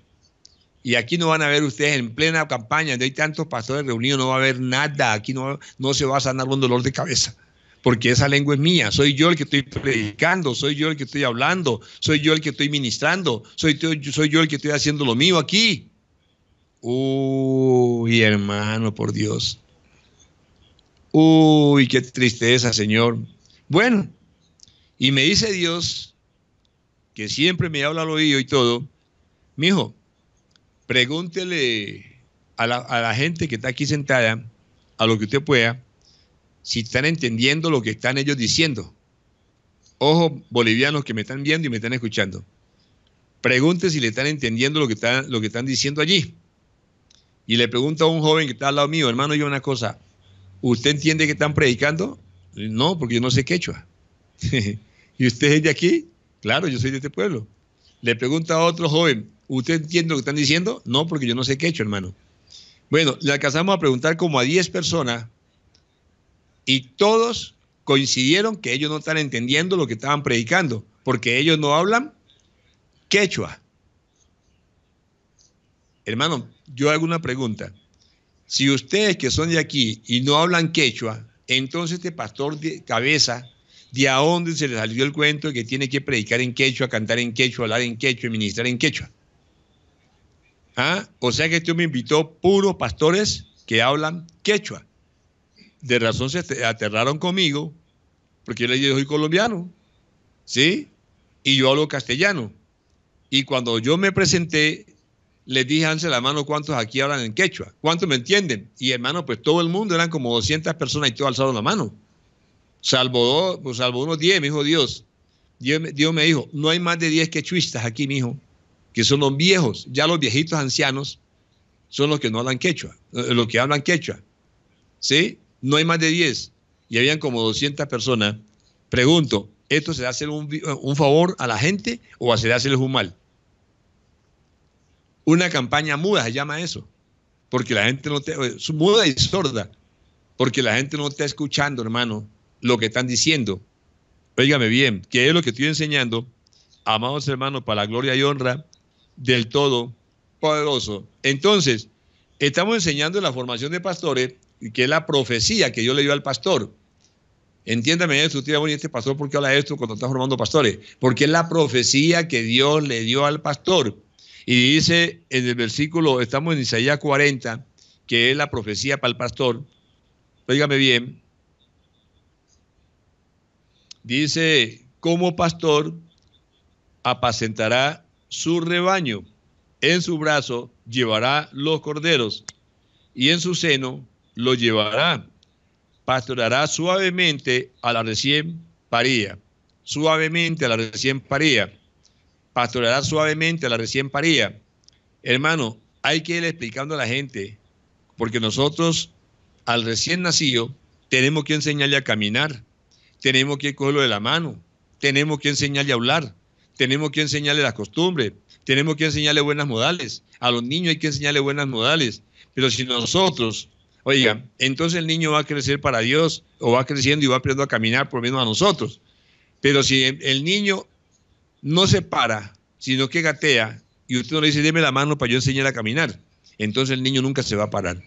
Y aquí no van a ver ustedes en plena campaña, donde hay tantos pastores reunidos, no va a haber nada. Aquí no, no se va a sanar un dolor de cabeza porque esa lengua es mía, soy yo el que estoy predicando, soy yo el que estoy hablando, soy yo el que estoy ministrando, soy, yo el que estoy haciendo lo mío aquí. Uy, hermano, por Dios. Uy, qué tristeza, Señor. Bueno, y me dice Dios, que siempre me habla al oído y todo, mi hijo, pregúntele a la gente que está aquí sentada, a lo que usted pueda, si están entendiendo lo que están ellos diciendo. Ojo, bolivianos que me están viendo y me están escuchando. Pregunte si le están entendiendo lo que, lo que están diciendo allí. Y le pregunto a un joven que está al lado mío, hermano, yo una cosa, ¿usted entiende que están predicando? No, porque yo no sé quechua. ¿Y usted es de aquí? Claro, yo soy de este pueblo. Le pregunta a otro joven, ¿usted entiende lo que están diciendo? No, porque yo no sé quechua, hermano. Bueno, le alcanzamos a preguntar como a 10 personas y todos coincidieron que ellos no están entendiendo lo que estaban predicando, porque ellos no hablan quechua. Hermano, yo hago una pregunta. Si ustedes que son de aquí y no hablan quechua, entonces este pastor de cabeza, ¿de a dónde se le salió el cuento de que tiene que predicar en quechua, cantar en quechua, hablar en quechua y ministrar en quechua? ¿Ah? O sea que tú me este invitó puros pastores que hablan quechua de razón se aterraron conmigo, porque yo le dije, soy colombiano, ¿sí? Y yo hablo castellano. Y cuando yo me presenté, les dije, ándense la mano, ¿cuántos aquí hablan en quechua? ¿Cuántos me entienden? Y hermano, pues todo el mundo, eran como 200 personas y todos alzaron la mano. Salvo, pues, salvo unos 10, me dijo Dios. Dios. me dijo, no hay más de 10 quechuistas aquí, mi hijo, que son los viejos. Ya los viejitos ancianos son los que no hablan quechua, eh, los que hablan quechua. ¿Sí? no hay más de 10 y habían como 200 personas, pregunto, ¿esto se hacer un, favor a la gente o se hacerles un mal? Una campaña muda se llama eso, porque la gente no te, muda y sorda, porque la gente no está escuchando, hermano, lo que están diciendo. Óigame bien, que es lo que estoy enseñando, amados hermanos, para la gloria y honra del todo poderoso. Entonces, estamos enseñando la formación de pastores que es la profecía que yo le dio al pastor. Entiéndame esto, usted bueno, este pastor, porque qué habla esto cuando está formando pastores? Porque es la profecía que Dios le dio al pastor. Y dice en el versículo, estamos en Isaías 40, que es la profecía para el pastor. Oígame bien. Dice, como pastor apacentará su rebaño, en su brazo llevará los corderos y en su seno lo llevará, pastorará suavemente a la recién paría, suavemente a la recién paría, pastorará suavemente a la recién paría. Hermano, hay que ir explicando a la gente, porque nosotros al recién nacido tenemos que enseñarle a caminar, tenemos que cogerlo de la mano, tenemos que enseñarle a hablar, tenemos que enseñarle las costumbres, tenemos que enseñarle buenas modales. A los niños hay que enseñarle buenas modales. Pero si nosotros Oiga, entonces el niño va a crecer para Dios o va creciendo y va aprendiendo a caminar por menos a nosotros. Pero si el niño no se para, sino que gatea y usted no le dice, déme la mano para yo enseñar a caminar, entonces el niño nunca se va a parar.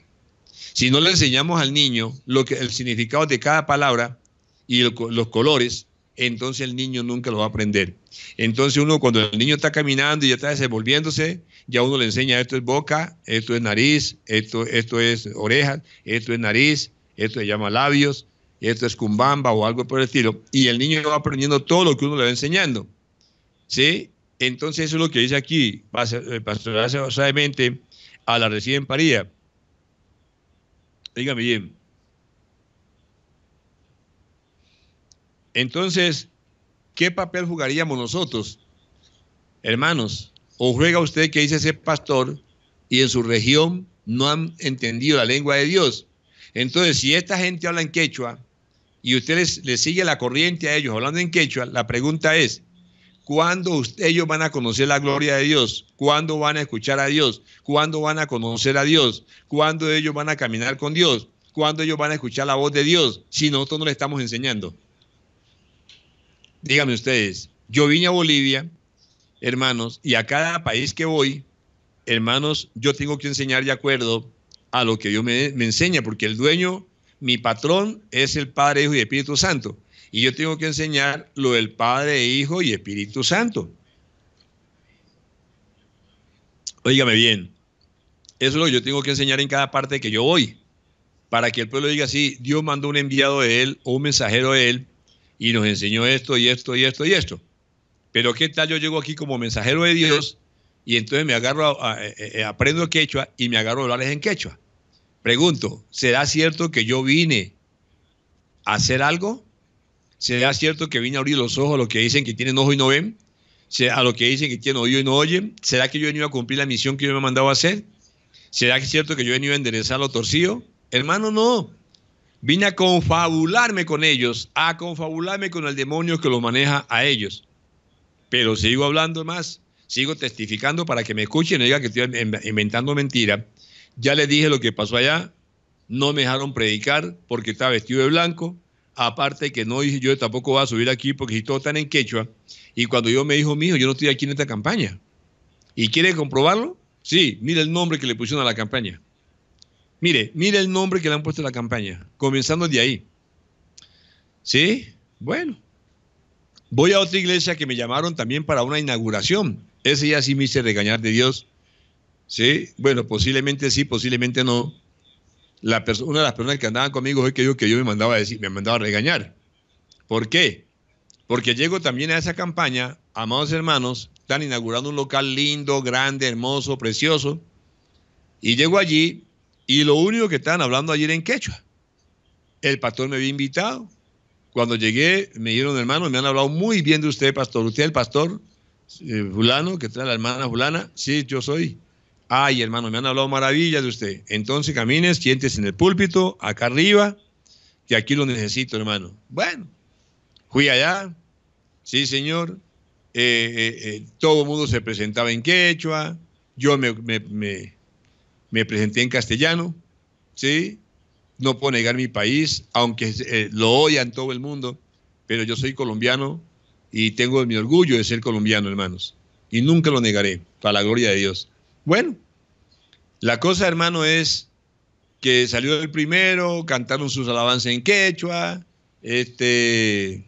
Si no le enseñamos al niño lo que, el significado de cada palabra y los colores, entonces el niño nunca lo va a aprender. Entonces uno cuando el niño está caminando y ya está desenvolviéndose, ya uno le enseña esto es boca, esto es nariz, esto, esto es oreja, esto es nariz, esto se llama labios, esto es cumbamba o algo por el estilo. Y el niño va aprendiendo todo lo que uno le va enseñando. ¿Sí? Entonces eso es lo que dice aquí, pastor, basadamente eh, a la recién parida. Dígame bien. Entonces, ¿qué papel jugaríamos nosotros, hermanos? O juega usted que dice ser pastor y en su región no han entendido la lengua de Dios. Entonces, si esta gente habla en quechua y usted le sigue la corriente a ellos hablando en quechua, la pregunta es, ¿cuándo ellos van a conocer la gloria de Dios? ¿Cuándo van a escuchar a Dios? ¿Cuándo van a conocer a Dios? ¿Cuándo ellos van a caminar con Dios? ¿Cuándo ellos van a escuchar la voz de Dios si nosotros no le estamos enseñando? Díganme ustedes, yo vine a Bolivia hermanos, y a cada país que voy, hermanos, yo tengo que enseñar de acuerdo a lo que Dios me, enseña, porque el dueño, mi patrón, es el Padre, Hijo y Espíritu Santo. Y yo tengo que enseñar lo del Padre, Hijo y Espíritu Santo. Óigame bien, eso es lo que yo tengo que enseñar en cada parte que yo voy, para que el pueblo diga así, Dios mandó un enviado de él o un mensajero de él y nos enseñó esto y esto y esto y esto. Pero qué tal yo llego aquí como mensajero de Dios y entonces me agarro, eh, eh, aprendo quechua y me agarro a hablarles en quechua. Pregunto, ¿será cierto que yo vine a hacer algo? ¿Será cierto que vine a abrir los ojos a los que dicen que tienen ojo y no ven? ¿A los que dicen que tienen oído y no oyen? ¿Será que yo he venido a cumplir la misión que yo me he mandado a hacer? ¿Será cierto que yo he venido a enderezar lo torcido? Hermano, no. Vine a confabularme con ellos, a confabularme con el demonio que los maneja a ellos pero sigo hablando más, sigo testificando para que me escuchen y digan que estoy inventando mentiras. Ya les dije lo que pasó allá, no me dejaron predicar porque estaba vestido de blanco. Aparte que no dije yo tampoco voy a subir aquí porque si todo están en quechua. Y cuando yo me dijo, mijo, yo no estoy aquí en esta campaña. ¿Y quiere comprobarlo? Sí, mire el nombre que le pusieron a la campaña. Mire, mire el nombre que le han puesto a la campaña, comenzando de ahí. ¿Sí? Bueno, Voy a otra iglesia que me llamaron también para una inauguración. Ese ya sí me hice regañar de Dios. Sí, bueno, posiblemente sí, posiblemente no. una de las personas que andaban conmigo fue que yo, que yo me mandaba a decir, me mandaba a regañar. ¿Por qué? Porque llego también a esa campaña, amados hermanos, están inaugurando un local lindo, grande, hermoso, precioso. Y llego allí y lo único que están hablando allí era en quechua. El pastor me había invitado cuando llegué, me dieron hermano, me han hablado muy bien de usted, pastor. Usted el pastor eh, fulano, que trae la hermana fulana. Sí, yo soy. Ay, hermano, me han hablado maravillas de usted. Entonces camines, sientes en el púlpito, acá arriba, que aquí lo necesito, hermano. Bueno, fui allá. Sí, señor. Eh, eh, todo mundo se presentaba en quechua. Yo me presenté en castellano. Sí, no puedo negar mi país, aunque eh, lo lo odian todo el mundo, pero yo soy colombiano y tengo mi orgullo de ser colombiano, hermanos. Y nunca lo negaré, para la gloria de Dios. Bueno, la cosa, hermano, es que salió el primero, cantaron sus alabanzas en quechua, este,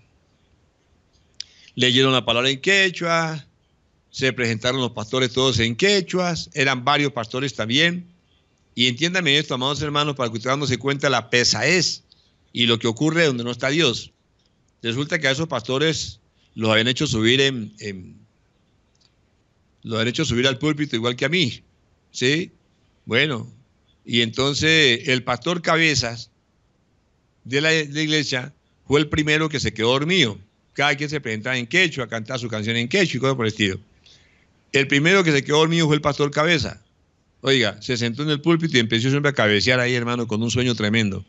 leyeron la palabra en quechua, se presentaron los pastores todos en quechuas, eran varios pastores también y entiéndame esto, amados hermanos, para que ustedes se cuenta la pesa es y lo que ocurre donde no está Dios. Resulta que a esos pastores los habían hecho subir en, los hecho subir al púlpito igual que a mí, ¿sí? Bueno, y entonces el pastor Cabezas de la, iglesia fue el primero que se quedó dormido. Cada quien se presentaba en quechua, a cantar su canción en quechua y cosas por el estilo. El primero que se quedó dormido fue el pastor Cabezas. Oiga, se sentó en el púlpito y empezó siempre a cabecear ahí, hermano, con un sueño tremendo.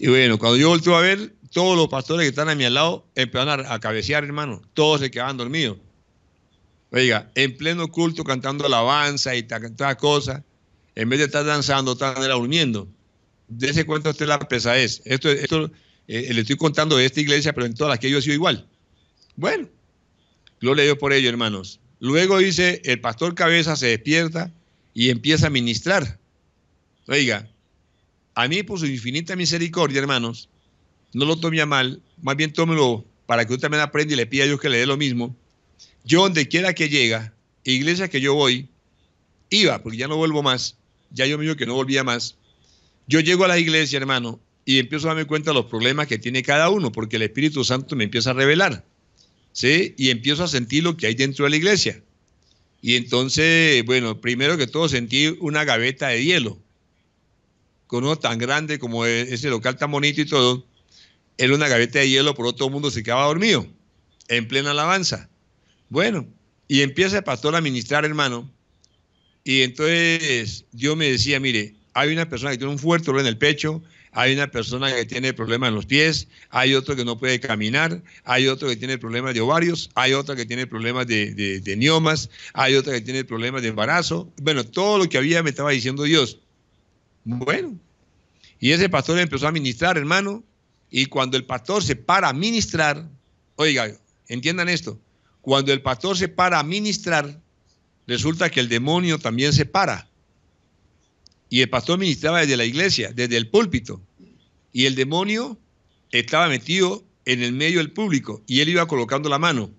Y bueno, cuando yo volteo a ver, todos los pastores que están a mi lado empezaron a, cabecear, hermano. Todos se quedaban dormidos. Oiga, en pleno culto cantando alabanza y tantas cosas, en vez de estar danzando, están durmiendo. durmiendo. ese cuenta usted la pesadez. Esto, esto eh, le estoy contando de esta iglesia, pero en todas las que yo he sido igual. Bueno, lo a Dios por ello, hermanos. Luego dice, el pastor cabeza se despierta y empieza a ministrar. Oiga, a mí por su infinita misericordia, hermanos, no lo tomé mal, más bien tómelo para que usted también aprenda y le pida a Dios que le dé lo mismo. Yo donde quiera que llega, iglesia que yo voy, iba, porque ya no vuelvo más, ya yo me que no volvía más. Yo llego a la iglesia, hermano, y empiezo a darme cuenta de los problemas que tiene cada uno, porque el Espíritu Santo me empieza a revelar. Y empiezo a sentir lo que hay dentro de la iglesia. Y entonces, bueno, primero que todo sentí una gaveta de hielo, con uno tan grande como e-, ese local tan bonito y todo, era una gaveta de hielo, por todo el mundo se quedaba dormido, en plena alabanza. Bueno, y empieza el pastor a ministrar, hermano, y entonces Dios me decía, mire, hay una persona que tiene un fuerte dolor en el pecho, hay una persona que tiene problemas en los pies, hay otro que no puede caminar, hay otro que tiene problemas de ovarios, hay otra que tiene problemas de, de, hay otra que tiene problemas de embarazo. Bueno, todo lo que había me estaba diciendo Dios. Bueno, y ese pastor empezó a ministrar, hermano, y cuando el pastor se para a ministrar, oiga, entiendan esto, cuando el pastor se para a ministrar, resulta que el demonio también se para y el pastor ministraba desde la iglesia, desde el púlpito. Y el demonio estaba metido en el medio del público y él iba colocando la mano.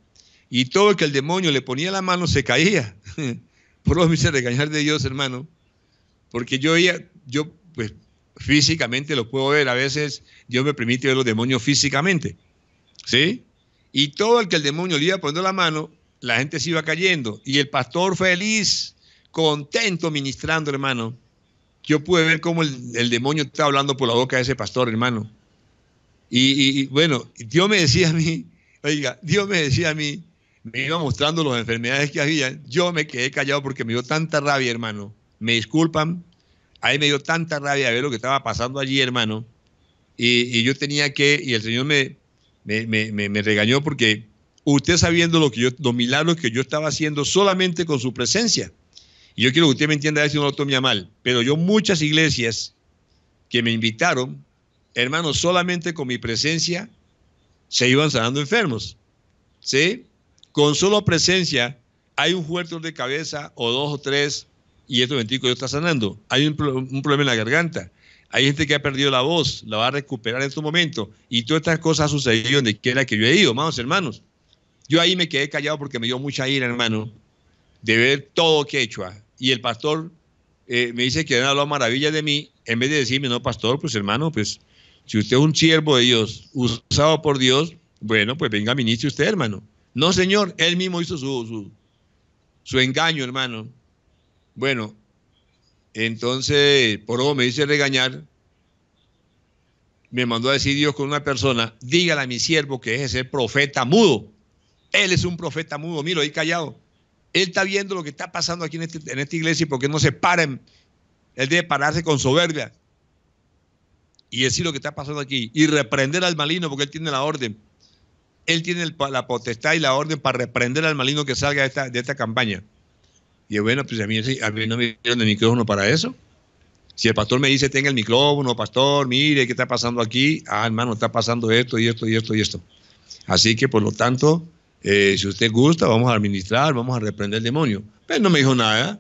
Y todo el que el demonio le ponía la mano se caía. Por los se regañar de Dios, hermano. Porque yo, yo pues, físicamente lo puedo ver. A veces Dios me permite ver los demonios físicamente. ¿Sí? Y todo el que el demonio le iba poniendo la mano, la gente se iba cayendo. Y el pastor feliz, contento ministrando, hermano yo pude ver cómo el, demonio estaba hablando por la boca de ese pastor, hermano. Y, bueno, Dios me decía a mí, oiga, Dios me decía a mí, me iba mostrando las enfermedades que había. Yo me quedé callado porque me dio tanta rabia, hermano. Me disculpan, ahí me dio tanta rabia ver lo que estaba pasando allí, hermano. Y, yo tenía que, y el Señor me, me, regañó porque usted sabiendo lo que yo, los milagros que yo estaba haciendo solamente con su presencia. Y yo quiero que usted me entienda si no lo tome mal, pero yo muchas iglesias que me invitaron, hermanos, solamente con mi presencia se iban sanando enfermos. ¿Sí? Con solo presencia hay un huerto de cabeza o dos o tres y esto que yo está sanando. Hay un, problema en la garganta. Hay gente que ha perdido la voz, la va a recuperar en su este momento. Y todas estas cosas han sucedido donde quiera que yo he ido, hermanos hermanos. Yo ahí me quedé callado porque me dio mucha ira, hermano, de ver todo que he hecho. Ah y el pastor eh, me dice que han hablado maravillas de mí, en vez de decirme, no, pastor, pues hermano, pues si usted es un siervo de Dios, usado por Dios, bueno, pues venga, ministre usted, hermano. No, señor, él mismo hizo su, su, engaño, hermano. Bueno, entonces, por eso me dice regañar, me mandó a decir Dios con una persona, dígale a mi siervo que es ese profeta mudo. Él es un profeta mudo, miro ahí callado. Él está viendo lo que está pasando aquí en, este, esta iglesia y por qué no se paren. Él debe pararse con soberbia y decir lo que está pasando aquí y reprender al malino porque él tiene la orden. Él tiene la potestad y la orden para reprender al malino que salga de esta, campaña. Y bueno, pues a mí, a mí no me dieron el micrófono para eso. Si el pastor me dice, tenga el micrófono, pastor, mire qué está pasando aquí. Ah, hermano, está pasando esto y esto y esto y esto. Así que, por lo tanto, eh, si usted gusta, vamos a administrar, vamos a reprender el demonio. Pero pues no me dijo nada,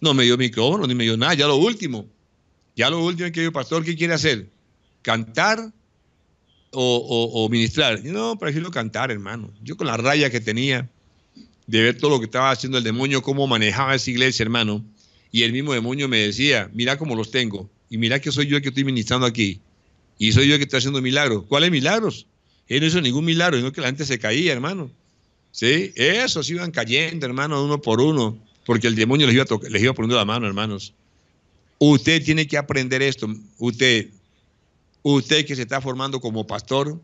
no me dio micrófono, ni me dio nada, ya lo último, ya lo último es que yo, pastor, ¿qué quiere hacer? ¿Cantar o, ministrar? no, prefiero cantar, hermano. Yo con la raya que tenía de ver todo lo que estaba haciendo el demonio, cómo manejaba esa iglesia, hermano. Y el mismo demonio me decía, mira cómo los tengo, y mira que soy yo el que estoy ministrando aquí, y soy yo el que estoy haciendo milagros. ¿Cuáles milagros? Él no hizo ningún milagro, sino que la gente se caía, hermano. Sí, esos iban cayendo, hermanos uno por uno, porque el demonio les iba, les iba poniendo la mano, hermanos. Usted tiene que aprender esto. Usted, usted que se está formando como pastor,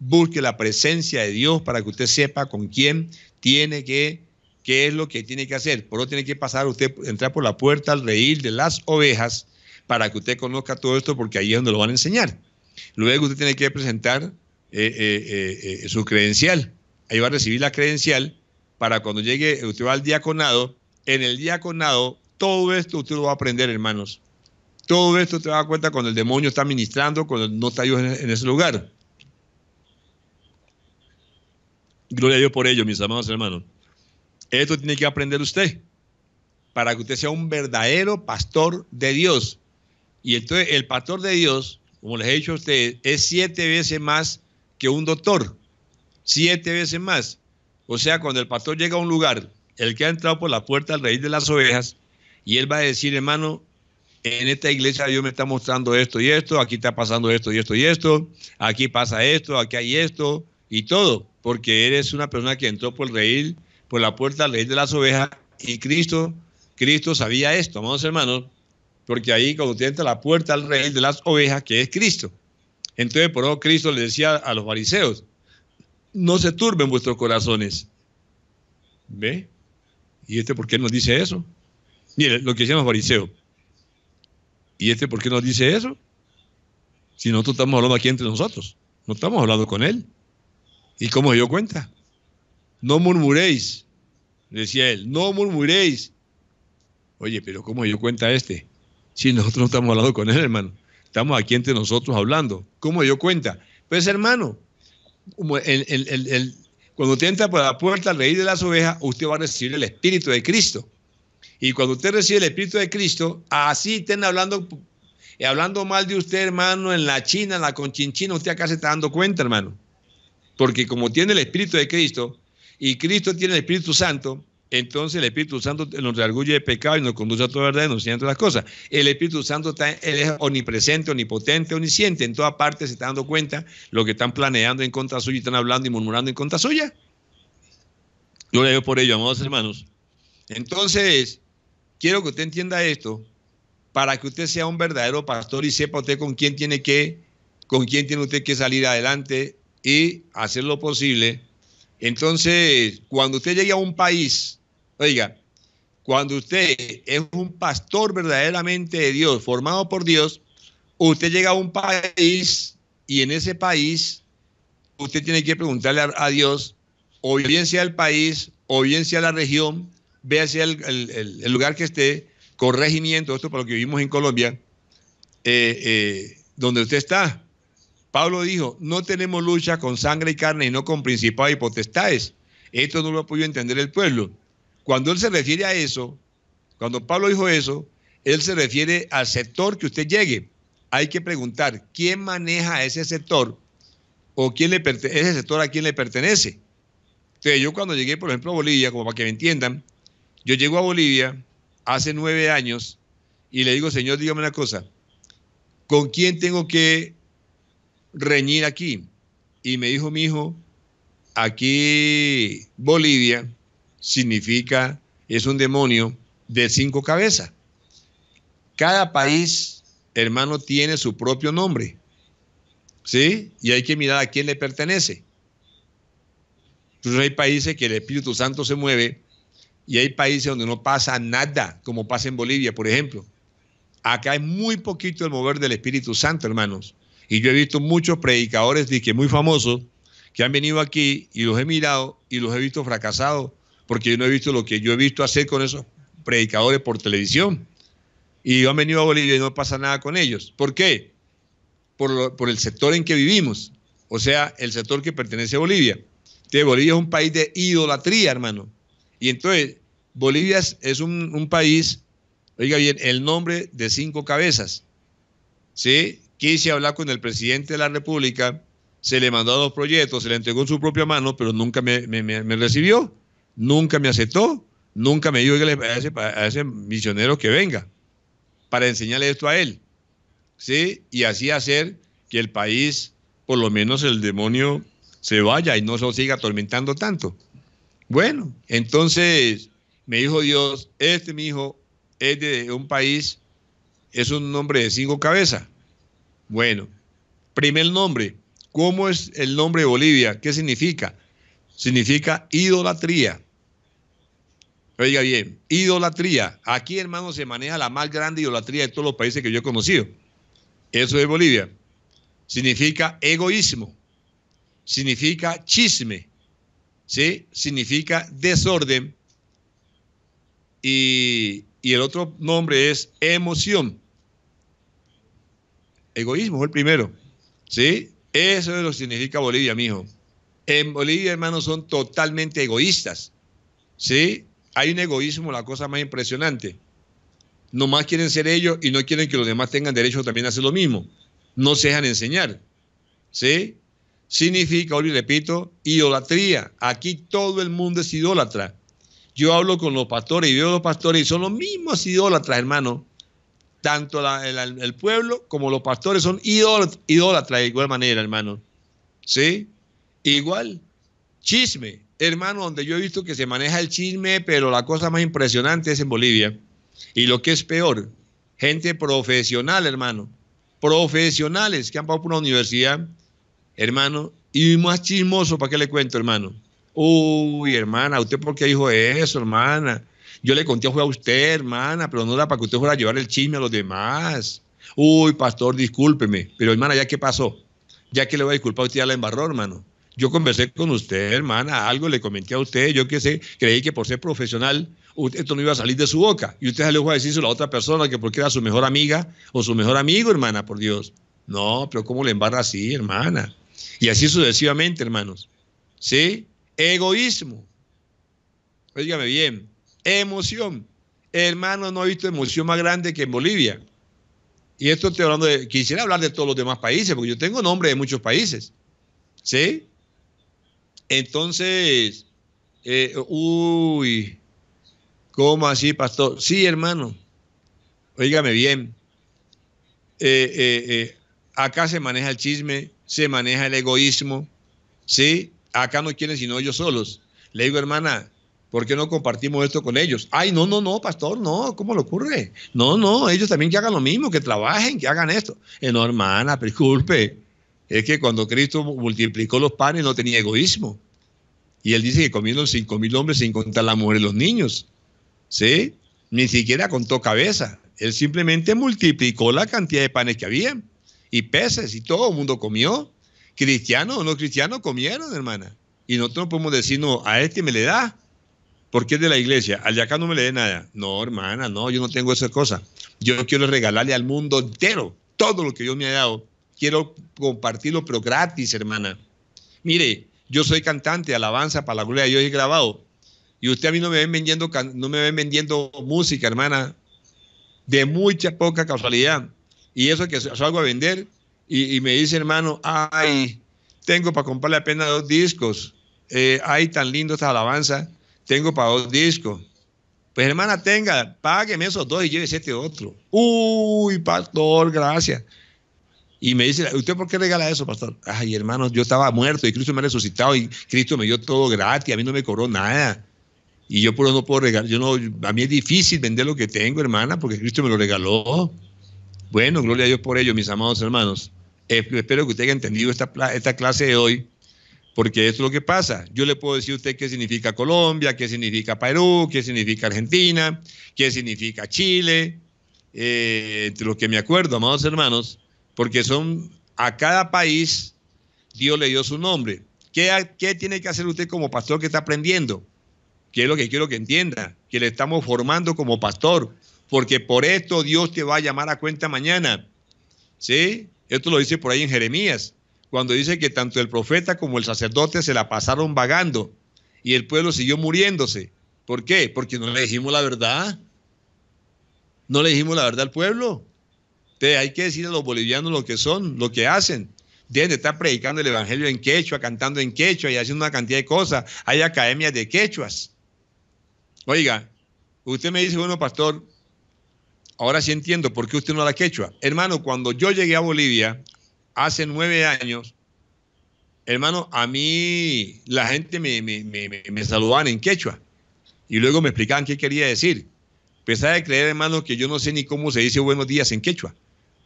busque la presencia de Dios para que usted sepa con quién tiene que, qué es lo que tiene que hacer. Por eso tiene que pasar usted, entrar por la puerta al reír de las ovejas para que usted conozca todo esto, porque ahí es donde lo van a enseñar. Luego usted tiene que presentar eh, eh, eh, su credencial ahí va a recibir la credencial para cuando llegue usted va al diaconado. En el diaconado, todo esto usted lo va a aprender, hermanos. Todo esto te dar cuenta cuando el demonio está ministrando, cuando no está Dios en ese lugar. Gloria a Dios por ello, mis amados hermanos. Esto tiene que aprender usted para que usted sea un verdadero pastor de Dios. Y entonces el pastor de Dios, como les he dicho a ustedes, es siete veces más que un doctor siete veces más. O sea, cuando el pastor llega a un lugar, el que ha entrado por la puerta al rey de las ovejas, y él va a decir, hermano, en esta iglesia Dios me está mostrando esto y esto, aquí está pasando esto y esto y esto, aquí pasa esto, aquí hay esto y todo, porque eres una persona que entró por el rey, por la puerta al rey de las ovejas y Cristo, Cristo sabía esto, amados hermanos, porque ahí cuando usted entra la puerta al rey de las ovejas, que es Cristo. Entonces, por eso Cristo le decía a los fariseos, no se turben vuestros corazones. ¿Ve? ¿Y este por qué nos dice eso? Mire, lo que decían los fariseos. ¿Y este por qué nos dice eso? Si nosotros estamos hablando aquí entre nosotros, no estamos hablando con él. ¿Y cómo se dio cuenta? No murmuréis, decía él, no murmuréis. Oye, pero ¿cómo se dio cuenta este? Si nosotros no estamos hablando con él, hermano. Estamos aquí entre nosotros hablando. ¿Cómo se dio cuenta? Pues hermano, cuando usted entra por la puerta al reír de las ovejas, usted va a recibir el Espíritu de Cristo. Y cuando usted recibe el Espíritu de Cristo, así estén hablando, eh, hablando mal de usted, hermano, en la China, en la conchinchina, usted acá se está dando cuenta, hermano. Porque como tiene el Espíritu de Cristo y Cristo tiene el Espíritu Santo, entonces el Espíritu Santo nos reargulle de pecado y nos conduce a toda verdad y nos enseña todas las cosas. El Espíritu Santo está, es omnipresente, omnipotente, omnisciente. En todas partes se está dando cuenta lo que están planeando en contra suya y están hablando y murmurando en contra suya. Gloria le digo por ello, amados hermanos. Entonces, quiero que usted entienda esto para que usted sea un verdadero pastor y sepa usted con quién tiene que, con quién tiene usted que salir adelante y hacer lo posible entonces, cuando usted llega a un país, oiga, cuando usted es un pastor verdaderamente de Dios, formado por Dios, usted llega a un país y en ese país usted tiene que preguntarle a, Dios, o bien sea el país, o bien sea la región, vea el, lugar que esté, corregimiento, esto para lo que vivimos en Colombia, eh, eh, donde usted está. Pablo dijo, no tenemos lucha con sangre y carne y no con principados y potestades. Esto no lo ha podido entender el pueblo. Cuando él se refiere a eso, cuando Pablo dijo eso, él se refiere al sector que usted llegue. Hay que preguntar quién maneja ese sector o quién le ese sector a quién le pertenece. Entonces, yo cuando llegué, por ejemplo, a Bolivia, como para que me entiendan, yo llego a Bolivia hace nueve años y le digo, Señor, dígame una cosa, ¿con quién tengo que reñir aquí. Y me dijo mi hijo, aquí Bolivia significa, es un demonio de cinco cabezas. Cada país, hermano, tiene su propio nombre. ¿Sí? Y hay que mirar a quién le pertenece. Entonces hay países que el Espíritu Santo se mueve y hay países donde no pasa nada, como pasa en Bolivia, por ejemplo. Acá es muy poquito el mover del Espíritu Santo, hermanos. Y yo he visto muchos predicadores que muy famosos que han venido aquí y los he mirado y los he visto fracasados porque yo no he visto lo que yo he visto hacer con esos predicadores por televisión. Y han venido a Bolivia y no pasa nada con ellos. ¿Por qué? Por, el sector en que vivimos, o sea, el sector que pertenece a Bolivia. Entonces, Bolivia es un país de idolatría, hermano. Y entonces, Bolivia es un, un país, oiga bien, el nombre de cinco cabezas. ¿Sí? quise hablar con el presidente de la República, se le mandó dos proyectos, se le entregó en su propia mano, pero nunca me, recibió, nunca me aceptó, nunca me dijo le, a, ese, a ese misionero que venga para enseñarle esto a él. ¿sí? Y así hacer que el país, por lo menos el demonio, se vaya y no se siga atormentando tanto. Bueno, entonces me dijo Dios, este mi hijo es de un país, es un hombre de cinco cabezas. Bueno, primer nombre. ¿Cómo es el nombre de Bolivia? ¿Qué significa? Significa idolatría. Oiga bien, idolatría. Aquí, hermano, se maneja la más grande idolatría de todos los países que yo he conocido. Eso es Bolivia. Significa egoísmo. Significa chisme. ¿Sí? Significa desorden. Y, y el otro nombre es emoción. Egoísmo fue el primero. ¿Sí? Eso es lo que significa Bolivia, mijo. En Bolivia, hermanos, son totalmente egoístas. ¿Sí? Hay un egoísmo, la cosa más impresionante. Nomás quieren ser ellos y no quieren que los demás tengan derecho también a hacer lo mismo. No se dejan enseñar. ¿Sí? Significa, hoy repito, idolatría. Aquí todo el mundo es idólatra. Yo hablo con los pastores y veo a los pastores y son los mismos idólatras, hermano. Tanto el, pueblo como los pastores son idólatras de igual manera, hermano. ¿Sí? Igual. Chisme, hermano, donde yo he visto que se maneja el chisme, pero la cosa más impresionante es en Bolivia. Y lo que es peor, gente profesional, hermano. Profesionales que han pasado por una universidad, hermano. Y más chismoso, ¿para qué le cuento, hermano? Uy, hermana, ¿usted por qué dijo eso, hermana? Yo le conté a usted, hermana, pero no era para que usted fuera a llevar el chisme a los demás. Uy, pastor, discúlpeme, pero hermana, ¿ya qué pasó? Ya que le voy a disculpar a usted, ya la embarró, hermano. Yo conversé con usted, hermana, algo le comenté a usted, yo qué sé, creí que por ser profesional esto no iba a salir de su boca. Y usted salió a decirse a la otra persona que porque era su mejor amiga o su mejor amigo, hermana, por Dios. No, pero ¿cómo le embarra así, hermana? Y así sucesivamente, hermanos. ¿Sí? Egoísmo. Óigame bien, Emoción. Hermano, no he visto emoción más grande que en Bolivia. Y esto estoy hablando de, quisiera hablar de todos los demás países, porque yo tengo nombre de muchos países. ¿Sí? Entonces, eh, uy, ¿cómo así, pastor? Sí, hermano, oígame bien. Eh, eh, acá se maneja el chisme, se maneja el egoísmo, ¿sí? Acá no quieren sino ellos solos. Le digo, hermana, ¿por qué no compartimos esto con ellos? Ay, no, no, no, pastor, no, ¿cómo le ocurre? No, no, ellos también que hagan lo mismo, que trabajen, que hagan esto. Eh, no, hermana, disculpe, es que cuando Cristo multiplicó los panes no tenía egoísmo. Y él dice que comieron cinco mil hombres sin contar la mujer y los niños. ¿Sí? Ni siquiera contó cabeza. Él simplemente multiplicó la cantidad de panes que había y peces y todo el mundo comió. Cristianos o no cristianos comieron, hermana. Y nosotros podemos decir, no, a este me le da porque es de la iglesia, al de acá no me le dé nada. No, hermana, no, yo no tengo esa cosa. Yo quiero regalarle al mundo entero todo lo que Dios me ha dado. Quiero compartirlo, pero gratis, hermana. Mire, yo soy cantante, alabanza para la gloria de Dios grabado. Y usted a mí no me ven vendiendo, no me ven vendiendo música, hermana, de mucha poca casualidad. Y eso que salgo a vender y, me dice, hermano, ay, tengo para comprarle apenas dos discos. Eh, ay, tan lindo esta alabanza. Tengo para dos discos. Pues hermana, tenga, págueme esos dos y llévese este otro. Uy, pastor, gracias. Y me dice, ¿usted por qué regala eso, pastor? Ay, hermano, yo estaba muerto y Cristo me ha resucitado y Cristo me dio todo gratis, a mí no me cobró nada. Y yo por no puedo regalar, yo no, a mí es difícil vender lo que tengo, hermana, porque Cristo me lo regaló. Bueno, gloria a Dios por ello, mis amados hermanos. espero que usted haya entendido esta, esta clase de hoy porque esto es lo que pasa. Yo le puedo decir a usted qué significa Colombia, qué significa Perú, qué significa Argentina, qué significa Chile, eh, entre los que me acuerdo, amados hermanos, porque son a cada país Dios le dio su nombre. ¿Qué, tiene que hacer usted como pastor que está aprendiendo? Que es lo que quiero que entienda, que le estamos formando como pastor, porque por esto Dios te va a llamar a cuenta mañana. ¿Sí? Esto lo dice por ahí en Jeremías cuando dice que tanto el profeta como el sacerdote se la pasaron vagando y el pueblo siguió muriéndose. ¿Por qué? Porque no le dijimos la verdad. No le dijimos la verdad al pueblo. Entonces hay que decir a los bolivianos lo que son, lo que hacen. Deben de estar predicando el evangelio en quechua, cantando en quechua y haciendo una cantidad de cosas. Hay academias de quechuas. Oiga, usted me dice, bueno, pastor, ahora sí entiendo por qué usted no habla quechua. Hermano, cuando yo llegué a Bolivia, hace nueve años, hermano, a mí la gente me, saludaba en quechua y luego me explicaban qué quería decir. Pese a creer, hermano, que yo no sé ni cómo se dice buenos días en quechua.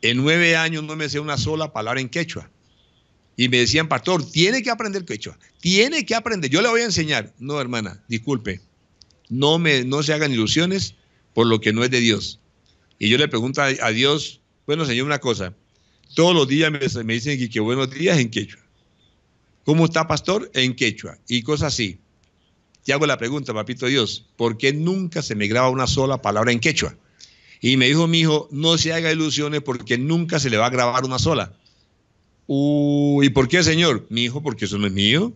En nueve años no me sé una sola palabra en quechua. Y me decían, pastor, tiene que aprender quechua, tiene que aprender, yo le voy a enseñar. No, hermana, disculpe, no, me, no se hagan ilusiones por lo que no es de Dios. Y yo le pregunto a Dios, bueno, Señor, una cosa, todos los días me, dicen que, buenos días en quechua. ¿Cómo está, pastor? En quechua. Y cosas así. Te hago la pregunta, papito Dios, ¿por qué nunca se me graba una sola palabra en quechua? Y me dijo mi hijo, no se haga ilusiones porque nunca se le va a grabar una sola. ¿y por qué, señor? Mi hijo, porque eso no es mío.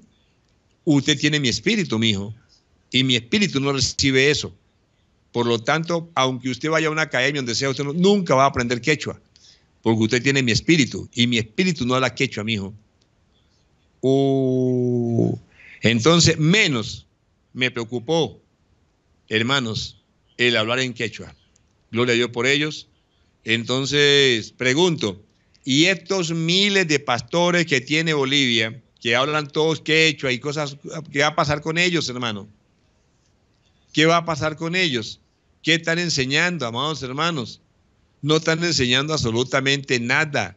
Usted tiene mi espíritu, mi hijo. Y mi espíritu no recibe eso. Por lo tanto, aunque usted vaya a una academia donde sea, usted nunca va a aprender quechua porque usted tiene mi espíritu y mi espíritu no habla quechua, mijo. hijo. Uh, entonces, menos me preocupó, hermanos, el hablar en quechua. Gloria a Dios por ellos. Entonces, pregunto, ¿y estos miles de pastores que tiene Bolivia, que hablan todos quechua y cosas, qué va a pasar con ellos, hermano? ¿Qué va a pasar con ellos? ¿Qué están enseñando, amados hermanos? no están enseñando absolutamente nada,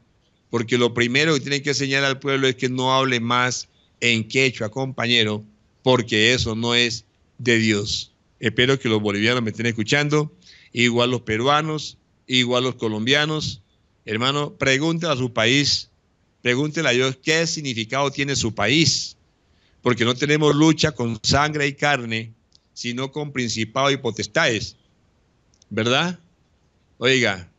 porque lo primero que tienen que enseñar al pueblo es que no hable más en quechua, compañero, porque eso no es de Dios. Espero que los bolivianos me estén escuchando, igual los peruanos, igual los colombianos. Hermano, pregúntale a su país, pregúntele a Dios qué significado tiene su país, porque no tenemos lucha con sangre y carne, sino con principados y potestades, ¿verdad? Oiga,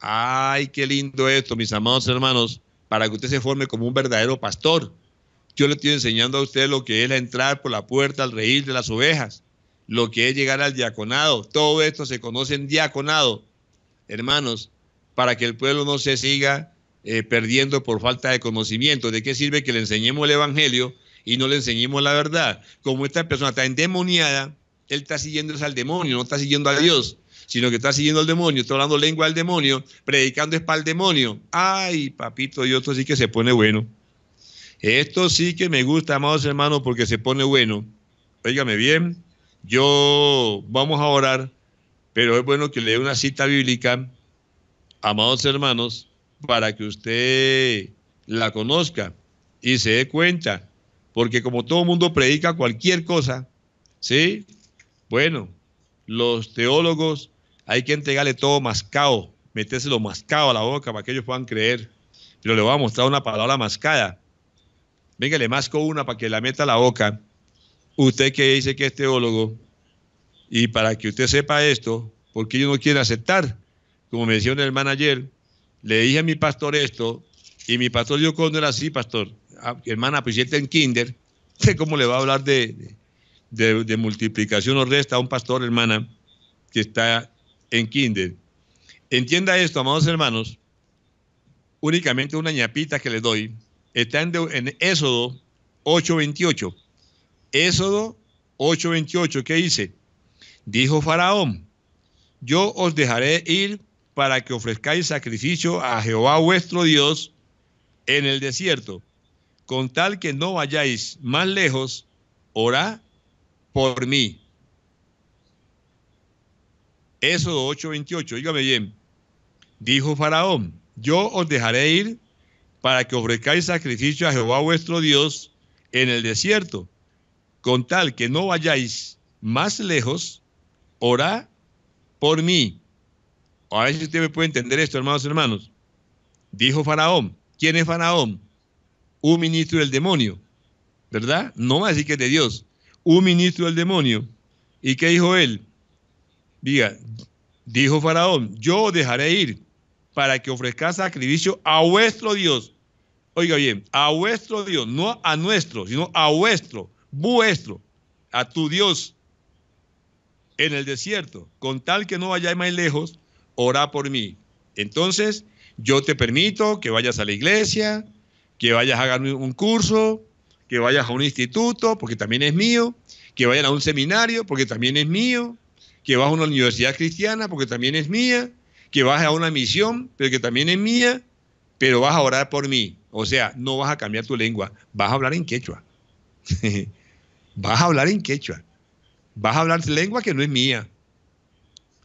Ay, qué lindo esto, mis amados hermanos, para que usted se forme como un verdadero pastor. Yo le estoy enseñando a usted lo que es entrar por la puerta al reír de las ovejas, lo que es llegar al diaconado. Todo esto se conoce en diaconado, hermanos, para que el pueblo no se siga eh, perdiendo por falta de conocimiento. ¿De qué sirve que le enseñemos el Evangelio y no le enseñemos la verdad? Como esta persona está endemoniada, él está siguiendo al demonio, no está siguiendo a Dios sino que está siguiendo al demonio, está hablando lengua al demonio, predicando es para el demonio. Ay, papito, y esto sí que se pone bueno. Esto sí que me gusta, amados hermanos, porque se pone bueno. Óigame bien, yo vamos a orar, pero es bueno que le dé una cita bíblica, amados hermanos, para que usted la conozca y se dé cuenta, porque como todo mundo predica cualquier cosa, ¿sí? Bueno, los teólogos hay que entregarle todo mascado, metérselo mascado a la boca para que ellos puedan creer. Pero le voy a mostrar una palabra mascada. Venga, le masco una para que la meta a la boca. Usted que dice que es teólogo, y para que usted sepa esto, porque ellos no quieren aceptar. Como me decía el hermano ayer, le dije a mi pastor esto, y mi pastor dijo cuando era así, pastor, ah, hermana, pues en kinder, ¿cómo le va a hablar de, de multiplicación o resta a un pastor, hermana, que está en kinder, Entienda esto, amados hermanos, únicamente una ñapita que les doy, está en, Éxodo 8:28. Éxodo 8:28, ¿qué dice? Dijo Faraón, yo os dejaré ir para que ofrezcáis sacrificio a Jehová vuestro Dios en el desierto, con tal que no vayáis más lejos, Ora por mí. Eso 8:28, dígame bien, dijo Faraón, yo os dejaré ir para que ofrezcáis sacrificio a Jehová vuestro Dios en el desierto, con tal que no vayáis más lejos, orá por mí. A ver si usted me puede entender esto, hermanos y hermanos. Dijo Faraón, ¿quién es Faraón? Un ministro del demonio, ¿verdad? No más, a decir que es de Dios, un ministro del demonio. ¿Y qué dijo él? Diga, dijo Faraón, yo dejaré ir para que ofrezcas sacrificio a vuestro Dios. Oiga bien, a vuestro Dios, no a nuestro, sino a vuestro, vuestro, a tu Dios en el desierto, con tal que no vayáis más lejos, Ora por mí. Entonces, yo te permito que vayas a la iglesia, que vayas a hacer un curso, que vayas a un instituto, porque también es mío, que vayan a un seminario, porque también es mío, que vas a una universidad cristiana porque también es mía, que vas a una misión, pero que también es mía, pero vas a orar por mí. O sea, no vas a cambiar tu lengua, vas a hablar en quechua. vas a hablar en quechua. Vas a hablar lengua que no es mía.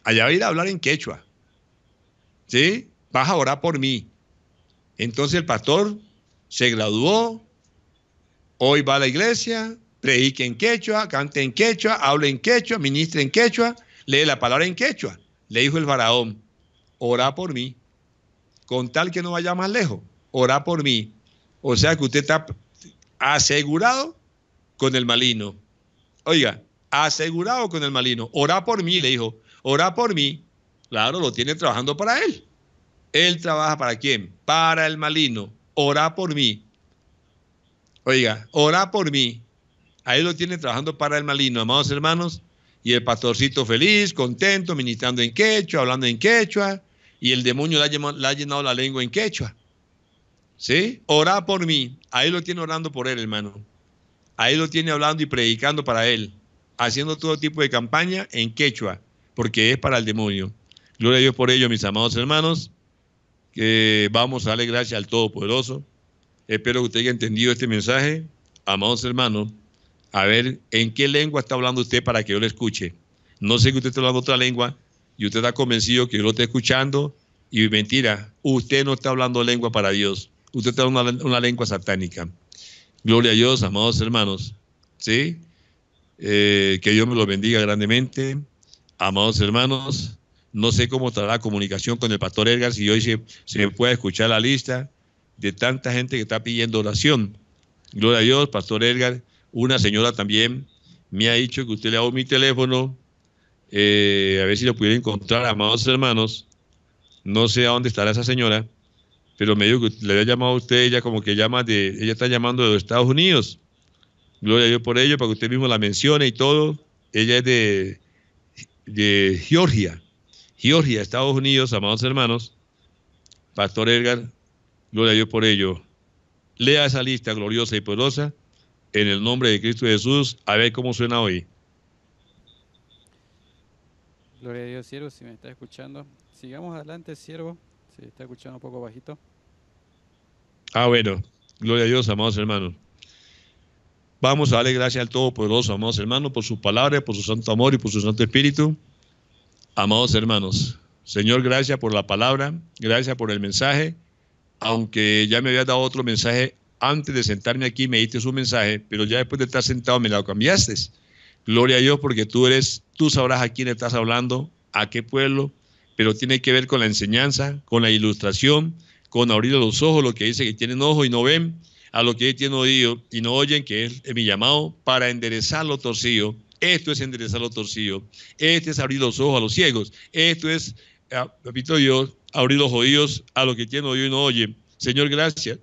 Allá va a ir a hablar en quechua. ¿Sí? Vas a orar por mí. Entonces el pastor se graduó, hoy va a la iglesia, predique en quechua, cante en quechua, hable en quechua, ministre en quechua, lee la palabra en quechua. Le dijo el faraón, ora por mí, con tal que no vaya más lejos, ora por mí. O sea que usted está asegurado con el malino. Oiga, asegurado con el malino. Ora por mí, le dijo, ora por mí. Claro, lo tiene trabajando para él. Él trabaja para quién? Para el malino. Ora por mí. Oiga, ora por mí. Ahí lo tiene trabajando para el malino, amados hermanos. Y el pastorcito feliz, contento, ministrando en quechua, hablando en quechua. Y el demonio le ha, llenado, la lengua en quechua. ¿Sí? Orá por mí. Ahí lo tiene orando por él, hermano. Ahí lo tiene hablando y predicando para él. Haciendo todo tipo de campaña en quechua. Porque es para el demonio. Gloria a Dios por ello, mis amados hermanos. Que vamos a darle gracias al Todopoderoso. Espero que usted haya entendido este mensaje. Amados hermanos, a ver en qué lengua está hablando usted para que yo le escuche. No sé que usted está hablando otra lengua y usted está convencido que yo lo estoy escuchando y mentira, usted no está hablando lengua para Dios, usted está hablando una, lengua satánica. Gloria a Dios, amados hermanos. ¿Sí? Eh, que Dios me lo bendiga grandemente. Amados hermanos, no sé cómo estará la comunicación con el pastor Edgar, si hoy se, se puede escuchar la lista de tanta gente que está pidiendo oración. Gloria a Dios, pastor Edgar, una señora también me ha dicho que usted le ha dado mi teléfono, eh, a ver si lo pudiera encontrar, amados hermanos. No sé a dónde estará esa señora, pero me dijo que le había llamado a usted, ella como que llama de, ella está llamando de los Estados Unidos. Gloria a Dios por ello, para que usted mismo la mencione y todo. Ella es de, de Georgia, Georgia, Estados Unidos, amados hermanos. Pastor Edgar, gloria a Dios por ello. Lea esa lista gloriosa y poderosa en el nombre de Cristo Jesús. A ver cómo suena hoy. Gloria a Dios, siervo, si me está escuchando. Sigamos adelante, siervo, si está escuchando un poco bajito. Ah, bueno. Gloria a Dios, amados hermanos. Vamos a darle gracias al Todopoderoso, amados hermanos, por su palabra, por su santo amor y por su santo espíritu. Amados hermanos, Señor, gracias por la palabra, gracias por el mensaje, aunque ya me había dado otro mensaje antes de sentarme aquí me diste un mensaje, pero ya después de estar sentado me lo cambiaste. Gloria a Dios porque tú eres, tú sabrás a quién estás hablando, a qué pueblo, pero tiene que ver con la enseñanza, con la ilustración, con abrir los ojos, lo que dice que tienen ojos y no ven, a lo que tienen oído y no oyen, que es mi llamado para enderezar lo torcido. Esto es enderezar lo torcido. Este es abrir los ojos a los ciegos. Esto es, ah, repito Dios, abrir los oídos a lo que tienen oído y no oyen. Señor, gracias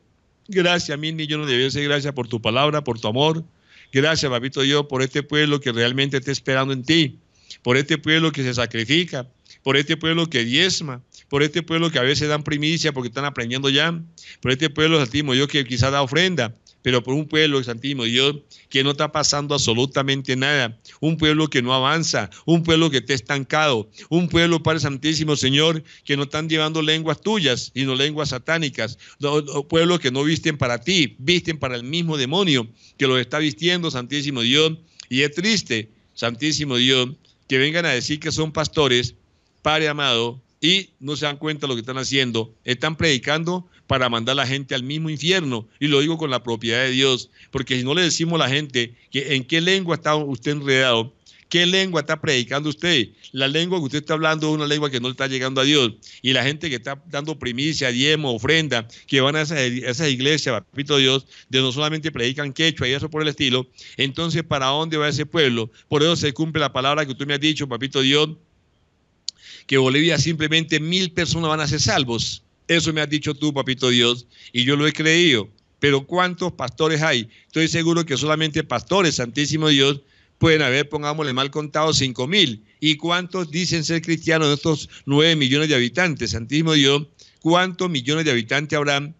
Gracias, yo no de veces. Gracias por tu palabra, por tu amor. Gracias, papito Dios, por este pueblo que realmente está esperando en ti. Por este pueblo que se sacrifica. Por este pueblo que diezma. Por este pueblo que a veces dan primicia porque están aprendiendo ya. Por este pueblo, Santísimo yo que quizás da ofrenda pero por un pueblo, Santísimo Dios, que no está pasando absolutamente nada, un pueblo que no avanza, un pueblo que está estancado, un pueblo, Padre Santísimo Señor, que no están llevando lenguas tuyas, sino lenguas satánicas, un pueblo que no visten para ti, visten para el mismo demonio que los está vistiendo, Santísimo Dios, y es triste, Santísimo Dios, que vengan a decir que son pastores, Padre amado, y no se dan cuenta lo que están haciendo. Están predicando para mandar a la gente al mismo infierno. Y lo digo con la propiedad de Dios, porque si no le decimos a la gente que en qué lengua está usted enredado, ¿Qué lengua está predicando usted? La lengua que usted está hablando es una lengua que no le está llegando a Dios. Y la gente que está dando primicia, diemo, ofrenda, que van a esas, esas iglesias, papito Dios, de no solamente predican quechua y eso por el estilo. Entonces, ¿para dónde va ese pueblo? Por eso se cumple la palabra que usted me ha dicho, papito Dios, que Bolivia simplemente mil personas van a ser salvos. Eso me has dicho tú, papito Dios, y yo lo he creído. Pero ¿cuántos pastores hay? Estoy seguro que solamente pastores, Santísimo Dios, pueden haber, pongámosle mal contado, 5 mil. ¿Y cuántos dicen ser cristianos de estos 9 millones de habitantes? Santísimo Dios, ¿cuántos millones de habitantes habrán?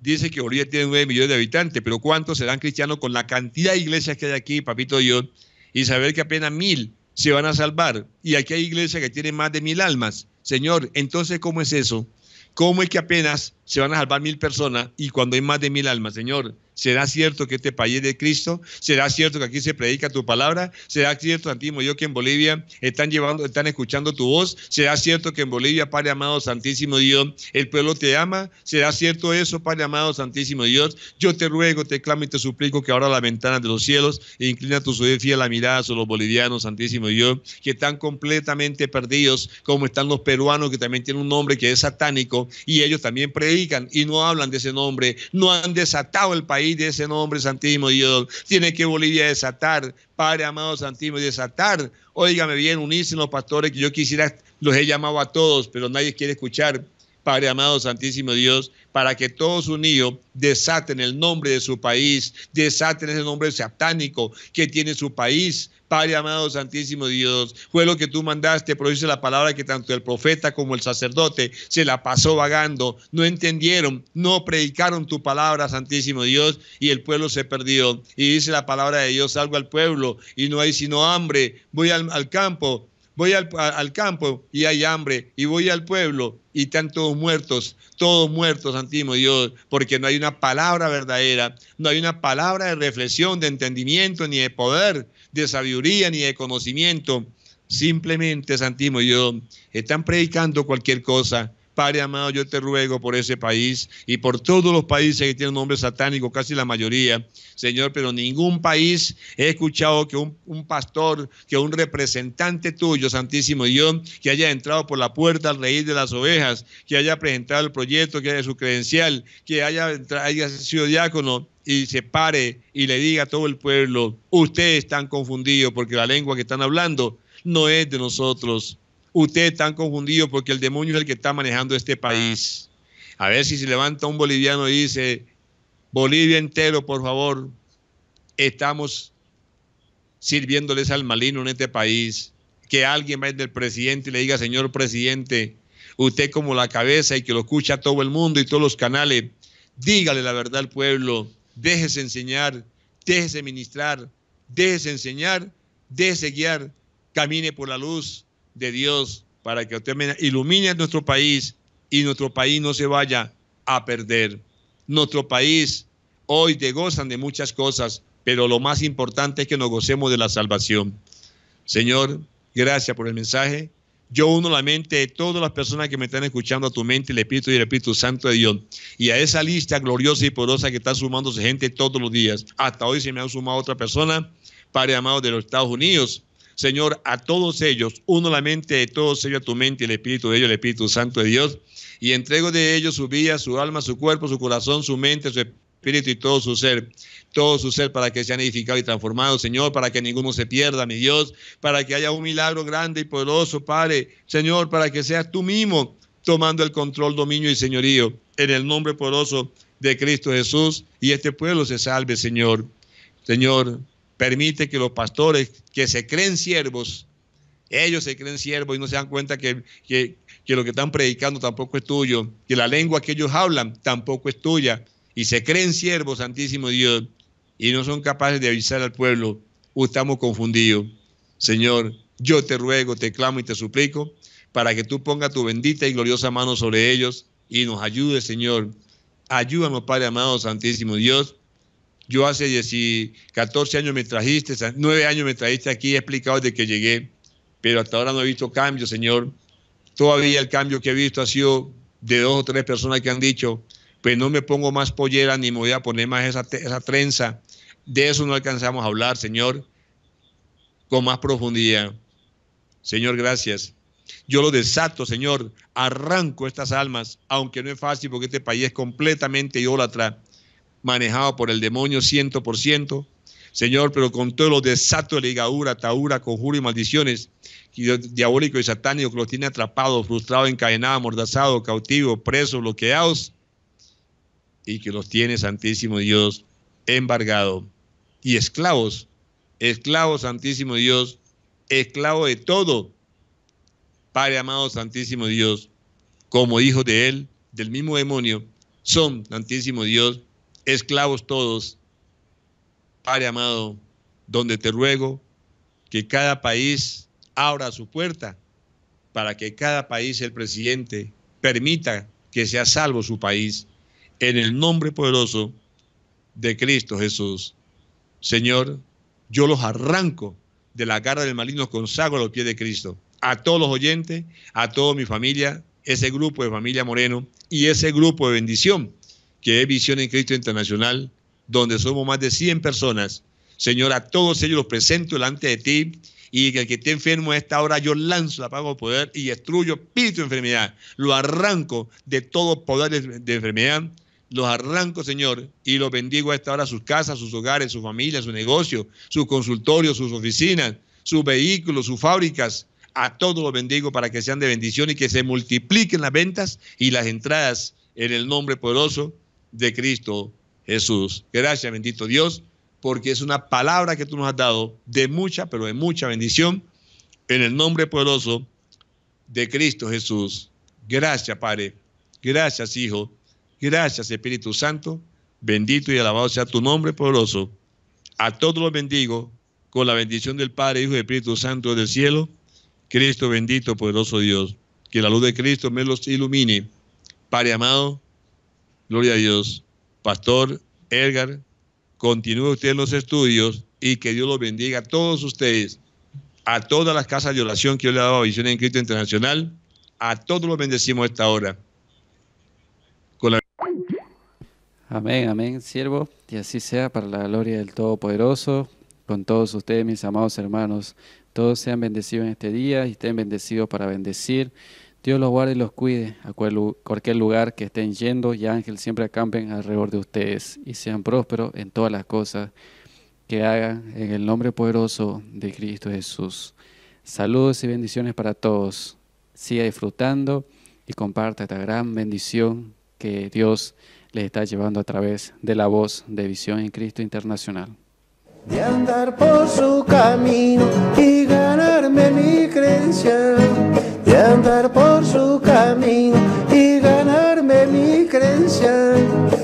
Dice que Bolivia tiene 9 millones de habitantes, pero ¿cuántos serán cristianos con la cantidad de iglesias que hay aquí, papito Dios? Y saber que apenas mil se van a salvar. Y aquí hay iglesias que tienen más de mil almas. Señor, entonces, ¿cómo es eso? cómo es que apenas se van a salvar mil personas y cuando hay más de mil almas, Señor, ¿será cierto que este país es de Cristo? ¿Será cierto que aquí se predica tu palabra? ¿Será cierto, Santísimo yo, que en Bolivia están llevando, están escuchando tu voz? ¿Será cierto que en Bolivia, Padre amado, Santísimo Dios, el pueblo te ama? ¿Será cierto eso, Padre amado, Santísimo Dios? Yo te ruego, te clamo y te suplico que ahora la ventana de los cielos e inclina tu suerte fiel la mirada sobre los bolivianos, Santísimo Dios, que están completamente perdidos, como están los peruanos, que también tienen un nombre que es satánico, y ellos también predican y no hablan de ese nombre, no han desatado el país de ese nombre, Santísimo Dios. Tiene que Bolivia desatar, Padre amado Santísimo, desatar. Óigame bien, unirse los pastores que yo quisiera, los he llamado a todos, pero nadie quiere escuchar. Padre amado Santísimo Dios, para que todos unidos desaten el nombre de su país, desaten ese nombre satánico que tiene su país, Padre amado, Santísimo Dios, fue lo que tú mandaste, pero la palabra que tanto el profeta como el sacerdote se la pasó vagando, no entendieron, no predicaron tu palabra, Santísimo Dios, y el pueblo se perdió. Y dice la palabra de Dios, salgo al pueblo y no hay sino hambre, voy al campo voy al, campo y hay hambre, y voy al pueblo y están todos muertos, todos muertos, Santísimo Dios, porque no hay una palabra verdadera, no hay una palabra de reflexión, de entendimiento, ni de poder, de sabiduría, ni de conocimiento. Simplemente, Santísimo Dios, están predicando cualquier cosa, Padre amado, yo te ruego por ese país y por todos los países que tienen nombre satánico, casi la mayoría, Señor, pero ningún país he escuchado que un, pastor, que un representante tuyo, Santísimo Dios, que haya entrado por la puerta al reír de las ovejas, que haya presentado el proyecto, que haya su credencial, que haya, haya sido diácono, y se pare y le diga a todo el pueblo, ustedes están confundidos porque la lengua que están hablando no es de nosotros, Usted están confundido porque el demonio es el que está manejando este país. A ver si se levanta un boliviano y dice, Bolivia entero, por favor, estamos sirviéndoles al malino en este país. Que alguien vaya del presidente y le diga, señor presidente, usted como la cabeza y que lo escucha todo el mundo y todos los canales, dígale la verdad al pueblo, déjese enseñar, déjese ministrar, déjese enseñar, déjese guiar, camine por la luz, de Dios para que usted ilumine nuestro país y nuestro país no se vaya a perder. Nuestro país hoy te gozan de muchas cosas, pero lo más importante es que nos gocemos de la salvación. Señor, gracias por el mensaje. Yo uno la mente de todas las personas que me están escuchando a tu mente, el Espíritu y el Espíritu Santo de Dios. Y a esa lista gloriosa y poderosa que está sumándose gente todos los días. Hasta hoy se me ha sumado otra persona, Padre amado de los Estados Unidos. Señor, a todos ellos, uno la mente de todos ellos, a tu mente, y el Espíritu de ellos, el Espíritu Santo de Dios, y entrego de ellos su vida, su alma, su cuerpo, su corazón, su mente, su espíritu y todo su ser, todo su ser para que sean edificados y transformados, Señor, para que ninguno se pierda, mi Dios, para que haya un milagro grande y poderoso, Padre, Señor, para que seas tú mismo tomando el control, dominio y señorío, en el nombre poderoso de Cristo Jesús, y este pueblo se salve, Señor. Señor, permite que los pastores que se creen siervos, ellos se creen siervos y no se dan cuenta que, lo que están predicando tampoco es tuyo, que la lengua que ellos hablan tampoco es tuya, y se creen siervos, Santísimo Dios, y no son capaces de avisar al pueblo, uh, estamos confundidos. Señor, yo te ruego, te clamo y te suplico para que tú pongas tu bendita y gloriosa mano sobre ellos y nos ayudes, Señor. Ayúdanos, Padre amado, Santísimo Dios, yo hace 14 años me trajiste, 9 años me trajiste aquí, he explicado desde que llegué, pero hasta ahora no he visto cambio, Señor. Todavía el cambio que he visto ha sido de dos o tres personas que han dicho, pues no me pongo más pollera ni me voy a poner más esa, esa trenza. De eso no alcanzamos a hablar, Señor, con más profundidad. Señor, gracias. Yo lo desato, Señor. Arranco estas almas, aunque no es fácil porque este país es completamente idólatra manejado por el demonio 100%. Señor, pero con todo los desatos de ligadura, taura, conjuro y maldiciones diabólico y satánico, que los tiene atrapados, frustrados, encadenados, amordazados, cautivos, presos, bloqueados, y que los tiene, Santísimo Dios, embargado. Y esclavos, esclavos, Santísimo Dios, esclavos de todo. Padre amado, Santísimo Dios, como hijos de Él, del mismo demonio, son, Santísimo Dios, esclavos todos, Padre amado, donde te ruego que cada país abra su puerta para que cada país, el presidente, permita que sea salvo su país, en el nombre poderoso de Cristo Jesús. Señor, yo los arranco de la garra del maligno, consagro a los pies de Cristo. A todos los oyentes, a toda mi familia, ese grupo de familia Moreno y ese grupo de bendición que es Visión en Cristo Internacional, donde somos más de 100 personas. Señor, a todos ellos los presento delante de ti y que el que esté enfermo a esta hora yo lanzo la pago de poder y destruyo espíritu enfermedad. Lo arranco de todos poderes de, de enfermedad los arranco, Señor, y los bendigo a esta hora sus casas, sus hogares, sus familias, su negocio, sus consultorios, sus oficinas, sus vehículos, sus fábricas. A todos los bendigo para que sean de bendición y que se multipliquen las ventas y las entradas en el nombre poderoso de Cristo Jesús. Gracias, bendito Dios, porque es una palabra que tú nos has dado de mucha, pero de mucha bendición, en el nombre poderoso de Cristo Jesús. Gracias, Padre. Gracias, Hijo. Gracias, Espíritu Santo. Bendito y alabado sea tu nombre poderoso. A todos los bendigo con la bendición del Padre, Hijo y Espíritu Santo del cielo. Cristo bendito, poderoso Dios. Que la luz de Cristo me los ilumine. Padre amado, gloria a Dios. Pastor Edgar, continúe usted en los estudios y que Dios los bendiga a todos ustedes, a todas las casas de oración que yo le he dado a Visión en Cristo Internacional. A todos los bendecimos esta hora. Amén, amén, siervo. Y así sea para la gloria del Todopoderoso, con todos ustedes, mis amados hermanos. Todos sean bendecidos en este día y estén bendecidos para bendecir. Dios los guarde y los cuide a cualquier lugar que estén yendo y ángeles siempre acampen alrededor de ustedes y sean prósperos en todas las cosas que hagan en el nombre poderoso de Cristo Jesús. Saludos y bendiciones para todos. Siga disfrutando y comparta esta gran bendición que Dios les está llevando a través de la voz de Visión en Cristo Internacional. andar por su camino y ganarme mi de andar por su camino y ganarme mi creencia.